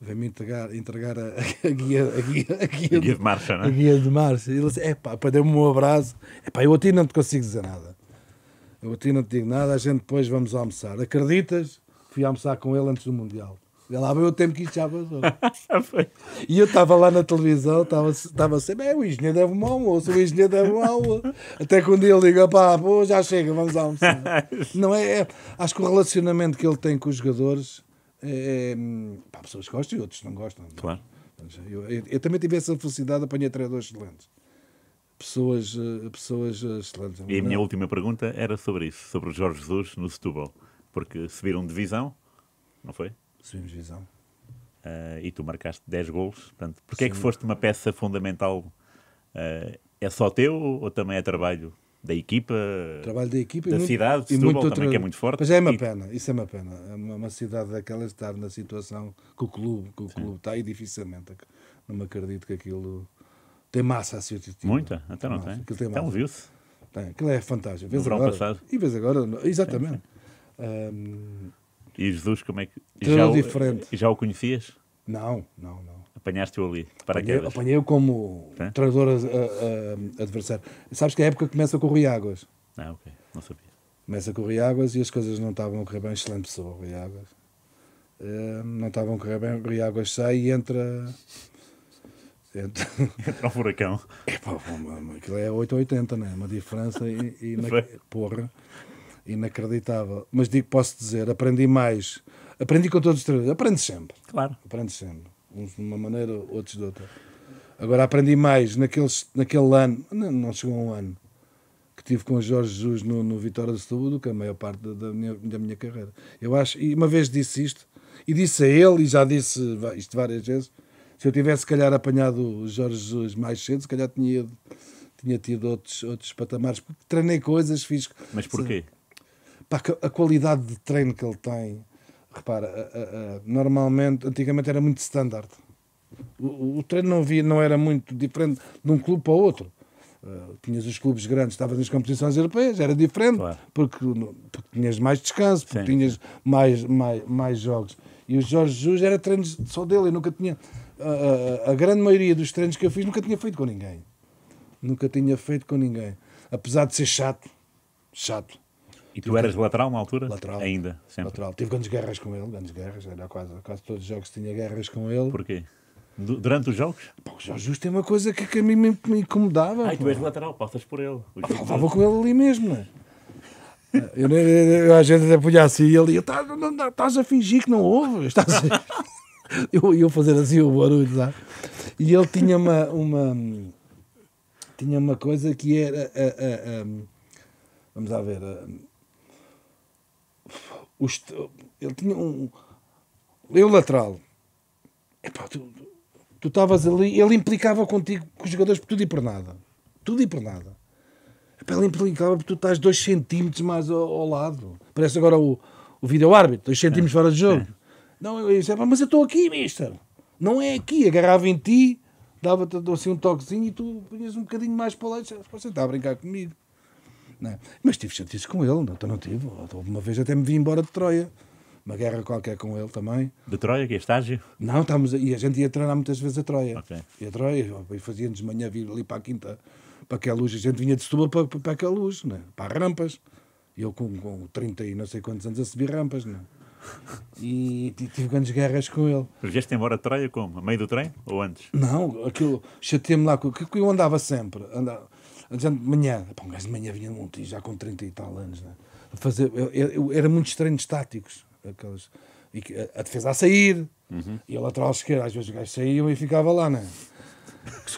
vem-me entregar, entregar a, a, guia, a, guia, a, guia, a guia de marcha, não é? A guia de marcha. E ele disse, é pá, deu-me um abraço. É pá, eu a ti não te consigo dizer nada. Eu a ti não te digo nada, a gente depois vamos almoçar. Acreditas? Fui almoçar com ele antes do Mundial. Ele veio o tempo que isto já passou. e eu estava lá na televisão, estava sempre, é, o engenheiro deve um almoço, o engenheiro deve um almoço. Até que um dia ele diga pá, pô, já chega, vamos almoçar. Não é, é, acho que o relacionamento que ele tem com os jogadores, é, é pá, pessoas gostam e outros não gostam. É? Claro. Eu, eu, eu também tive essa felicidade de apanhar treinadores excelentes pessoas, eh, pessoas eh, excelentes. E a minha última pergunta era sobre isso, sobre o Jorge Jesus no Setúbal. Porque subiram de visão não foi? Subimos visão Uh, eh, e tu marcaste 10 golos. Portanto, porque Sim. é que foste uma peça fundamental? Uh, é só teu ou também é trabalho da equipa? Trabalho da equipa da e cidade, muito, Setúbal, e muito também, que é muito forte. Mas é uma e... pena, isso é uma pena. É uma, uma cidade daquela estar na situação que o clube, que o clube está e dificilmente não me acredito que aquilo tem massa associativa. Muita? Até não massa, tem. tem então viu-se. Tem. Aquilo é fantástico. Vês no agora. Passado. E vês agora. Exatamente. Sim, sim. Um... E Jesus, como é que. Tudo já diferente. O, já o conhecias? Não, não, não. Apanhaste-o ali, para apanhei, apanhei-o como Sim? treinador a, eh, a, eh, adversário. Sabes que a época começa com o águas Ah, ok, não sabia. Começa com o águas e as coisas não estavam a correr bem. Excelente pessoa, o águas Uh, não estavam a correr bem, o águas sai e entra Entra, entra um furacão. É, pá, aquilo é 880, né? É uma diferença e, e na... porra, inacreditável. Mas digo, posso dizer, aprendi mais. Aprendi com todos os treinadores. Aprendes sempre. Claro. Aprendes sempre. Uns de uma maneira, outros de outra. Agora aprendi mais naqueles, naquele ano, não, não chegou a um ano, que tive com o Jorge Jesus no, no Vitória de Setúbal do que é a maior parte da minha, da minha carreira. Eu acho, e uma vez disse isto, e disse a ele, e já disse isto várias vezes, se eu tivesse, se calhar, apanhado o Jorge Jesus mais cedo, se calhar tinha, tinha tido outros, outros patamares. Porque treinei coisas, fiz. Mas porquê? Pá, a qualidade de treino que ele tem. Repara, a, a, a, normalmente, antigamente era muito standard. O, o treino não, via, não era muito diferente de um clube para o outro. Uh, tinhas os clubes grandes, estavas nas competições europeias, era diferente, claro. porque, porque, tinhas mais descanso, porque Sim. tinhas mais, mais, mais jogos. E o Jorge Jus era treino só dele, eu nunca tinha a, a, grande maioria dos treinos que eu fiz nunca tinha feito com ninguém. Nunca tinha feito com ninguém. Apesar de ser chato. Chato. E tu eras lateral na altura? Lateral. Ainda, sempre. Lateral. Tive grandes guerras com ele, grandes guerras. Era quase, quase todos os jogos tinha guerras com ele. Porquê? Durante os jogos? Pô, o Jorge Justo é uma coisa que, que a mim me, me incomodava. Ai, pô. tu és lateral, passas por ele. Ah, falava com ele ali mesmo, é? eu, eu, eu, às vezes até punha assim e ele tá, estás a fingir que não ouves. Estás a... eu ia fazer assim o barulho, sabe? E ele tinha uma, uma, tinha uma coisa que era. A, a, a, vamos lá ver. ele tinha um. Eu lateral. Epá, tu estavas ali, ele implicava contigo com os jogadores por tudo e por nada. Tudo e por nada. Epá, ele implicava porque tu estás dois centímetros mais ao, ao lado. Parece agora o, o vídeo árbitro, dois centímetros é, fora de jogo. É. Não, eu disse, mas eu estou aqui, mister. Não é aqui. Agarrava em ti, dava-te assim um toquezinho e tu punhas um bocadinho mais para lá e disseste, você está a brincar comigo. É? Mas tive chatice com ele, não, não tive. Uma vez até me vi embora de Troia. Uma guerra qualquer com ele também. De Troia, que é estágio? Não, estamos, e a gente ia treinar muitas vezes a Troia. Okay. E a Troia, e fazíamos de manhã vir ali para a quinta, para aquela luz. A gente vinha de Setúbal para, para, aquela luz, né? para rampas. e Eu com, com 30 e não sei quantos anos a subir rampas. Não é? E, tive grandes guerras com ele. Mas vieste embora de Troia como? A meio do trem ou antes? Não, aquilo chatei me lá com que eu andava sempre. Andava, de manhã, pá, um gajo de manhã vinha de Montijo, já com 30 e tal anos, né? a fazer, eu, eu, era muitos treinos táticos, aqueles, e, a, a, defesa a sair, uhum. e a lateral esquerda, às vezes o gajo saía e ficava lá, né?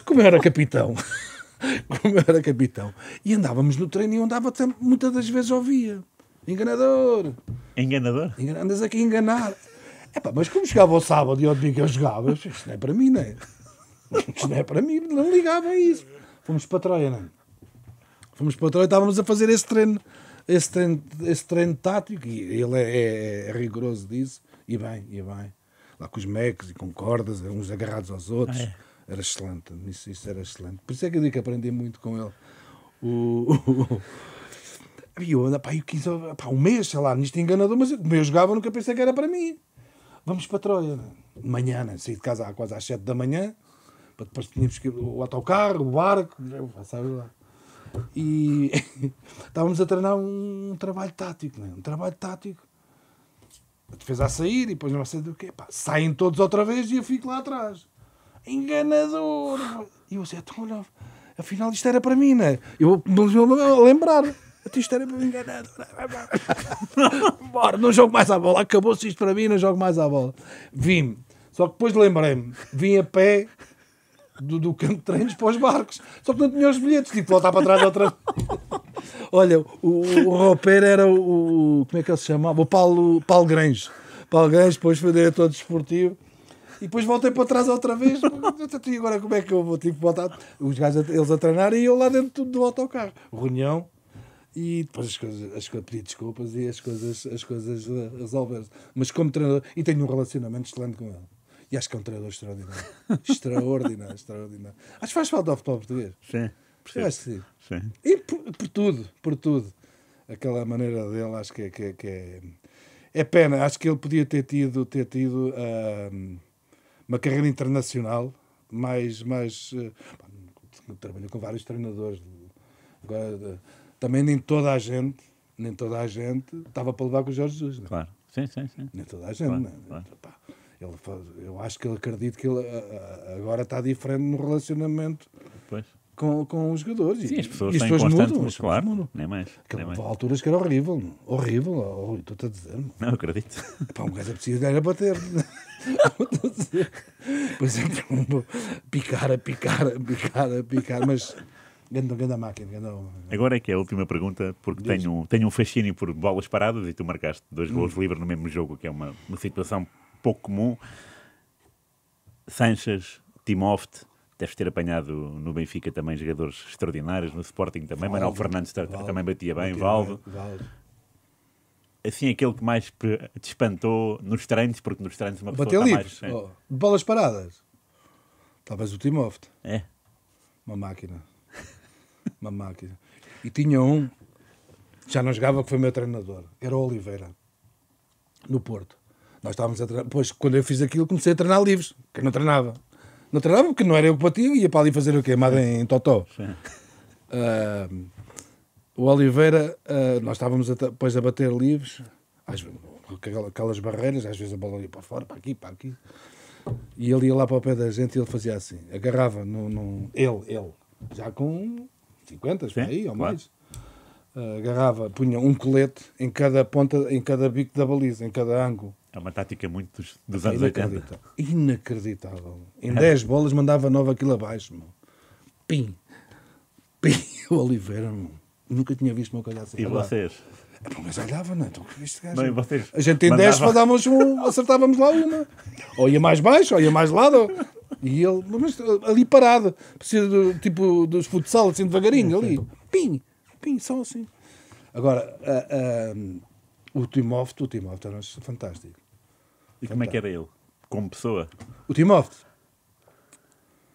como eu era capitão, como eu era capitão, e andávamos no treino e eu andava sempre, muitas das vezes ouvia. Enganador! Enganador? Andas aqui a enganar. pá mas como chegava ao sábado e ao domingo eu jogava, isto não é para mim, não é? Isto não é para mim, não ligava a isso. Fomos para Troia, não é? Fomos para Troia e estávamos a fazer esse treino, esse treino, esse treino tático, e ele é, é, é rigoroso disso, e bem, e bem. Lá com os mecs e com cordas, uns agarrados aos outros. Ah, é. Era excelente, isso, isso era excelente. Por isso é que eu digo que aprendi muito com ele. o... E eu andava, pá, eu 15, pá, um mês, sei lá, nisto enganador, mas eu, eu jogava, nunca pensei que era para mim. Vamos para Troia. De manhã, né? saí de casa quase às 7 da manhã, para depois tínhamos que ir o autocarro, o barco, né, sabe lá. E estávamos a treinar um trabalho tático, né? um trabalho tático. A defesa a sair e depois não sei do quê. Pá, saem todos outra vez e eu fico lá atrás. Enganador! E eu disse, então, afinal isto era para mim, né? Eu não me lembrar a tua história é me enganado. É? Bora, não jogo mais à bola. Acabou-se isto para mim, não jogo mais à bola. Vim. Só que depois lembrei-me, vim a pé do, do campo de treinos para os barcos. Só que não tinha os bilhetes, tipo, voltar para trás outra Olha, o, o, era o, Como é que ele se chamava? O Paulo, Paulo Grange. Paulo Grange, depois foi diretor desportivo. E depois voltei para trás outra vez. E agora como é que eu vou? Tipo, voltar. Os gajos eles a treinar e eu lá dentro tudo de volta ao carro. Reunião, e depois as coisas, as, coisas, pedi desculpas e as coisas, as coisas resolveram-se. Mas como treinador, e tenho um relacionamento excelente com ele. E acho que é um treinador extraordinário. extraordinário, extraordinário. Acho que faz falta ao futebol português. Sim. acho que sim. sim. E por, por, tudo, por tudo. Aquela maneira dele, acho que, é, que, é, que é. É pena, acho que ele podia ter tido, ter tido uh, uma carreira internacional mais. mais uh, trabalhou com vários treinadores. Agora, uh, também nem toda a gente, nem toda a gente estava para levar com o Jorge Jesus. Não? É? Claro, sim, sim, sim. Nem toda a gente, claro, não. É? Claro. Pá, eu acho que ele acredito que ele agora está diferente no relacionamento. Pois. Com, com, os jogadores. Sim, as pessoas e as pessoas mudam, muscular, mudam. Nem mais. Que, nem mais. alturas que era horrível. Não? Horrível. Oh, Estou-te a dizer. Não, não acredito. para um gajo é preciso a bater. Estou a dizer. Por exemplo, picar, a picar, a picar, a picar. Mas Ganda, ganda máquina. Ganda... Agora é que é a última pergunta, porque tenho, tenho um fascínio por bolas paradas e tu marcaste dois hum. gols livres no mesmo jogo, que é uma, uma situação pouco comum. Sanches, Timoft, deves ter apanhado no Benfica também jogadores extraordinários, no Sporting também. Valde, Manuel Fernandes Valde, também batia bem, Valdo. Assim, aquele que mais te espantou nos treinos, porque nos treinos uma pessoa Bateu tá livre, mais... É. Oh, bolas paradas. Talvez o Timoft. É. Uma máquina uma máquina. E tinha um, já não jogava, que foi meu treinador, era o Oliveira, no Porto. Nós estávamos a treinar, pois quando eu fiz aquilo comecei a treinar livres, que não treinava. Não treinava porque não era eu que e ia para ali fazer o quê? Amada em, Totó. Uh, o Oliveira, uh, nós estávamos a, depois a bater livres, às, aquelas barreiras, às vezes a bola ia para fora, para aqui, para aqui. E ele ia lá para o pé da gente e ele fazia assim, agarrava no, no ele, ele, já com 50, Sim, aí, ou mais, ah, agarrava, punha um colete em cada ponta, em cada bico da baliza, em cada ângulo. É uma tática muito dos, dos anos inacreditável. 80. Inacreditável. Em é. 10 bolas mandava 9 aquilo abaixo, meu. Pim. Pim, o Oliveira, meu. Nunca tinha visto uma coisa assim. E Olá. vocês? É bom, mas olhava, não é? Então, é este gajo. Bem, vocês a gente em 10 mandava... um, acertávamos lá uma. Ou ia mais baixo, ou ia mais lado. E ele, mas ali parado, precisa do, tipo dos futsal, assim devagarinho, ali. Pim, pim, só assim. Agora, ah, ah, o Timófito, o Timófito era fantástico. E fantástico. como é que era ele? Como pessoa? O Timófito?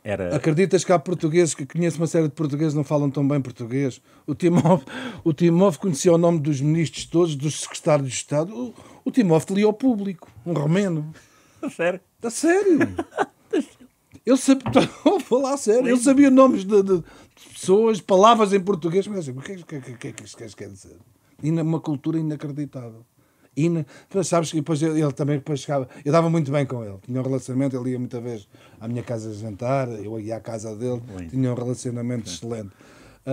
Era... Acreditas que há portugueses que conhecem uma série de portugueses não falam tão bem português? O Timóteo o Timov conhecia o nome dos ministros todos, dos secretários de Estado. O, o Timov lia ao público, um romeno. Sério? Está sério? Eu sabia, vou sério, eu sabia nomes de, de pessoas, palavras em português, mas assim, o que, é que, que, que é que isto é quer dizer? E uma cultura inacreditável. Ina, sabes que depois ele, ele, também depois chegava, eu dava muito bem com ele, tinha um relacionamento, ele ia muita vez à minha casa jantar, eu ia à casa dele, Lindo. tinha um relacionamento excelente. Uh,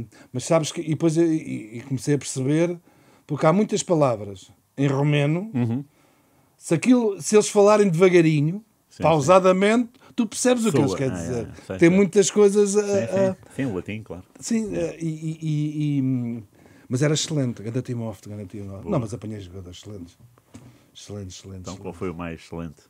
uh, mas sabes que, e depois eu, e, e comecei a perceber, porque há muitas palavras em romeno, uhum. se, aquilo, se eles falarem devagarinho, sim, pausadamente, Tu percebes Soa. o que eles querem ah, dizer. É, Tem muitas coisas. A, sim, sim, o latim, claro. Sim, eh, e, e, e, Mas era excelente, grande time off, grande time off. Não, mas apanhei jogadores excelentes. Excelente, excelente. Então, qual foi o mais excelente?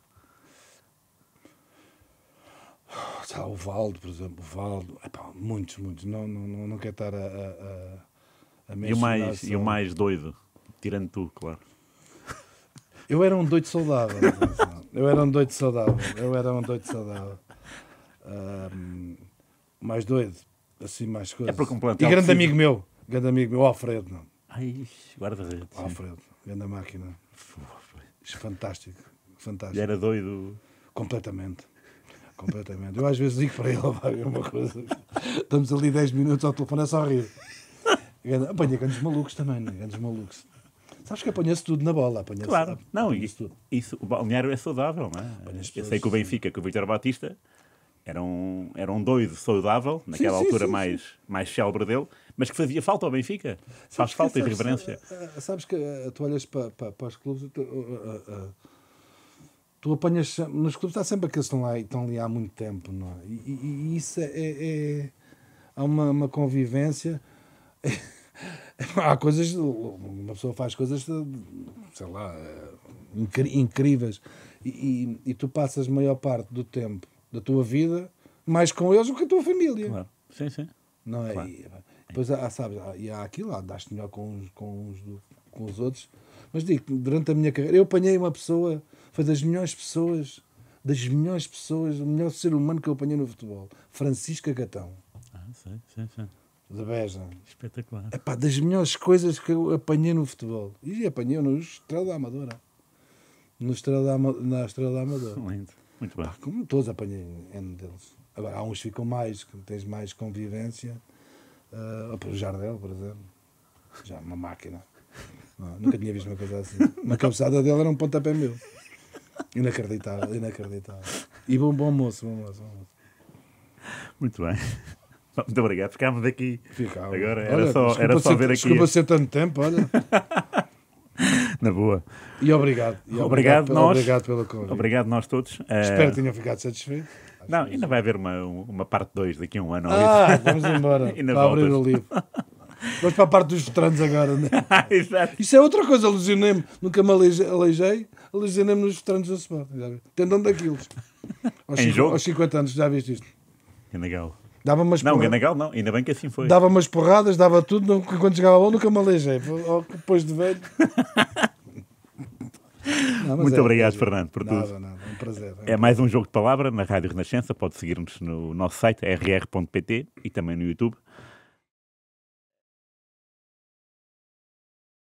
o Valdo, por exemplo, o Valdo, Epá, muitos, muitos. Não, não, não, não quero estar a, a, a, a e o mais E o mais doido, tirando tu, claro. É? Eu era um doido saudável. Eu era um doido saudável. Eu era um doido saudável. Um, mais doido, assim, mais coisas. É para completar. E grande amigo meu, grande amigo meu, Alfredo. Não. Ai, guarda-redes. Alfredo, grande máquina. É fantástico, fantástico. era doido? Completamente. Completamente. Eu às vezes digo para ele, vai é uma coisa. Estamos ali 10 minutos ao telefone, é só rir. Apanha grandes malucos também, né? grandes malucos. Sabes que apanha-se tudo na bola. Apanha claro, não, isso, isso, o balneário é saudável, não é? Eu sei que o assim. Benfica, que o Vitor Batista era um, era um doido saudável, naquela sim, altura sim, sim, mais, mais célebre dele, mas que fazia falta ao Benfica. Sabes Faz falta e reverência. Eh, eh, eh, sabes que tu olhas para, para, para os clubes, tu, uh, uh, tu apanhas. Nos clubes está sempre aqueles que estão lá, estão ali há muito tempo, não é? E, e, e isso é, é, é. Há uma, uma convivência. há coisas. Uma pessoa faz coisas, sei lá, incríveis. E, e, e, tu passas maior parte do tempo da tua vida mais com eles do que a tua família. Claro. Sim, sim. Não é? Claro. E, depois, há, sabes, e há aquilo, lá das melhor com os, com, os, com os outros. Mas digo, durante a minha carreira, eu apanhei uma pessoa, foi das melhores pessoas, das melhores pessoas, o melhor ser humano que eu apanhei no futebol, Francisca Catão. Ah, sim, sim, sim de Beja. Espetacular. pá das melhores coisas que eu apanhei no futebol. E apanhei no Estrela da Amadora. No Estrela da, na Estrela da Amadora. Lindo. Muito bem. Pá, como todos apanhei N deles. Agora, há uns que ficam mais, que tens mais convivência. Uh, o Jardel, por exemplo. Já, uma máquina. Não, nunca tinha visto uma coisa assim. Uma cabeçada dele era um pontapé meu. Inacreditável, inacreditável. E bom, bom moço, bom moço, bom moço. Muito bem. Muito obrigado, ficámos aqui. Ficámos. Agora era só, era só ver aqui. Desculpa ser tanto tempo, olha. Na boa. E obrigado. E obrigado, obrigado, nós, obrigado pela convite. Obrigado nós todos. Espero eh, que tenham ficado satisfeitos. Não, ainda vai haver uma, uma parte 2 daqui a um ano. Ah, vamos embora. para voltas. abrir o livro. Vamos para a parte dos veteranos agora, né? Ah, exato. Isso é outra coisa, alusionei-me. Nunca me aleijei, alusionei-me nos veteranos do Sport. Tendão daquilo. Aos, em jogo? aos 50 anos, já viste isto? Que legal. Dava umas não, porradas. legal não, ainda bem que assim foi. Dava umas porradas, dava tudo, não, quando chegava a bola nunca me aleijei. Depois de velho. Não, Muito é, obrigado, é, Fernando, por nada, tudo. Nada, um prazer. É, é mais um jogo de palavra na Rádio Renascença. Pode seguir-nos no nosso site rr.pt e também no YouTube.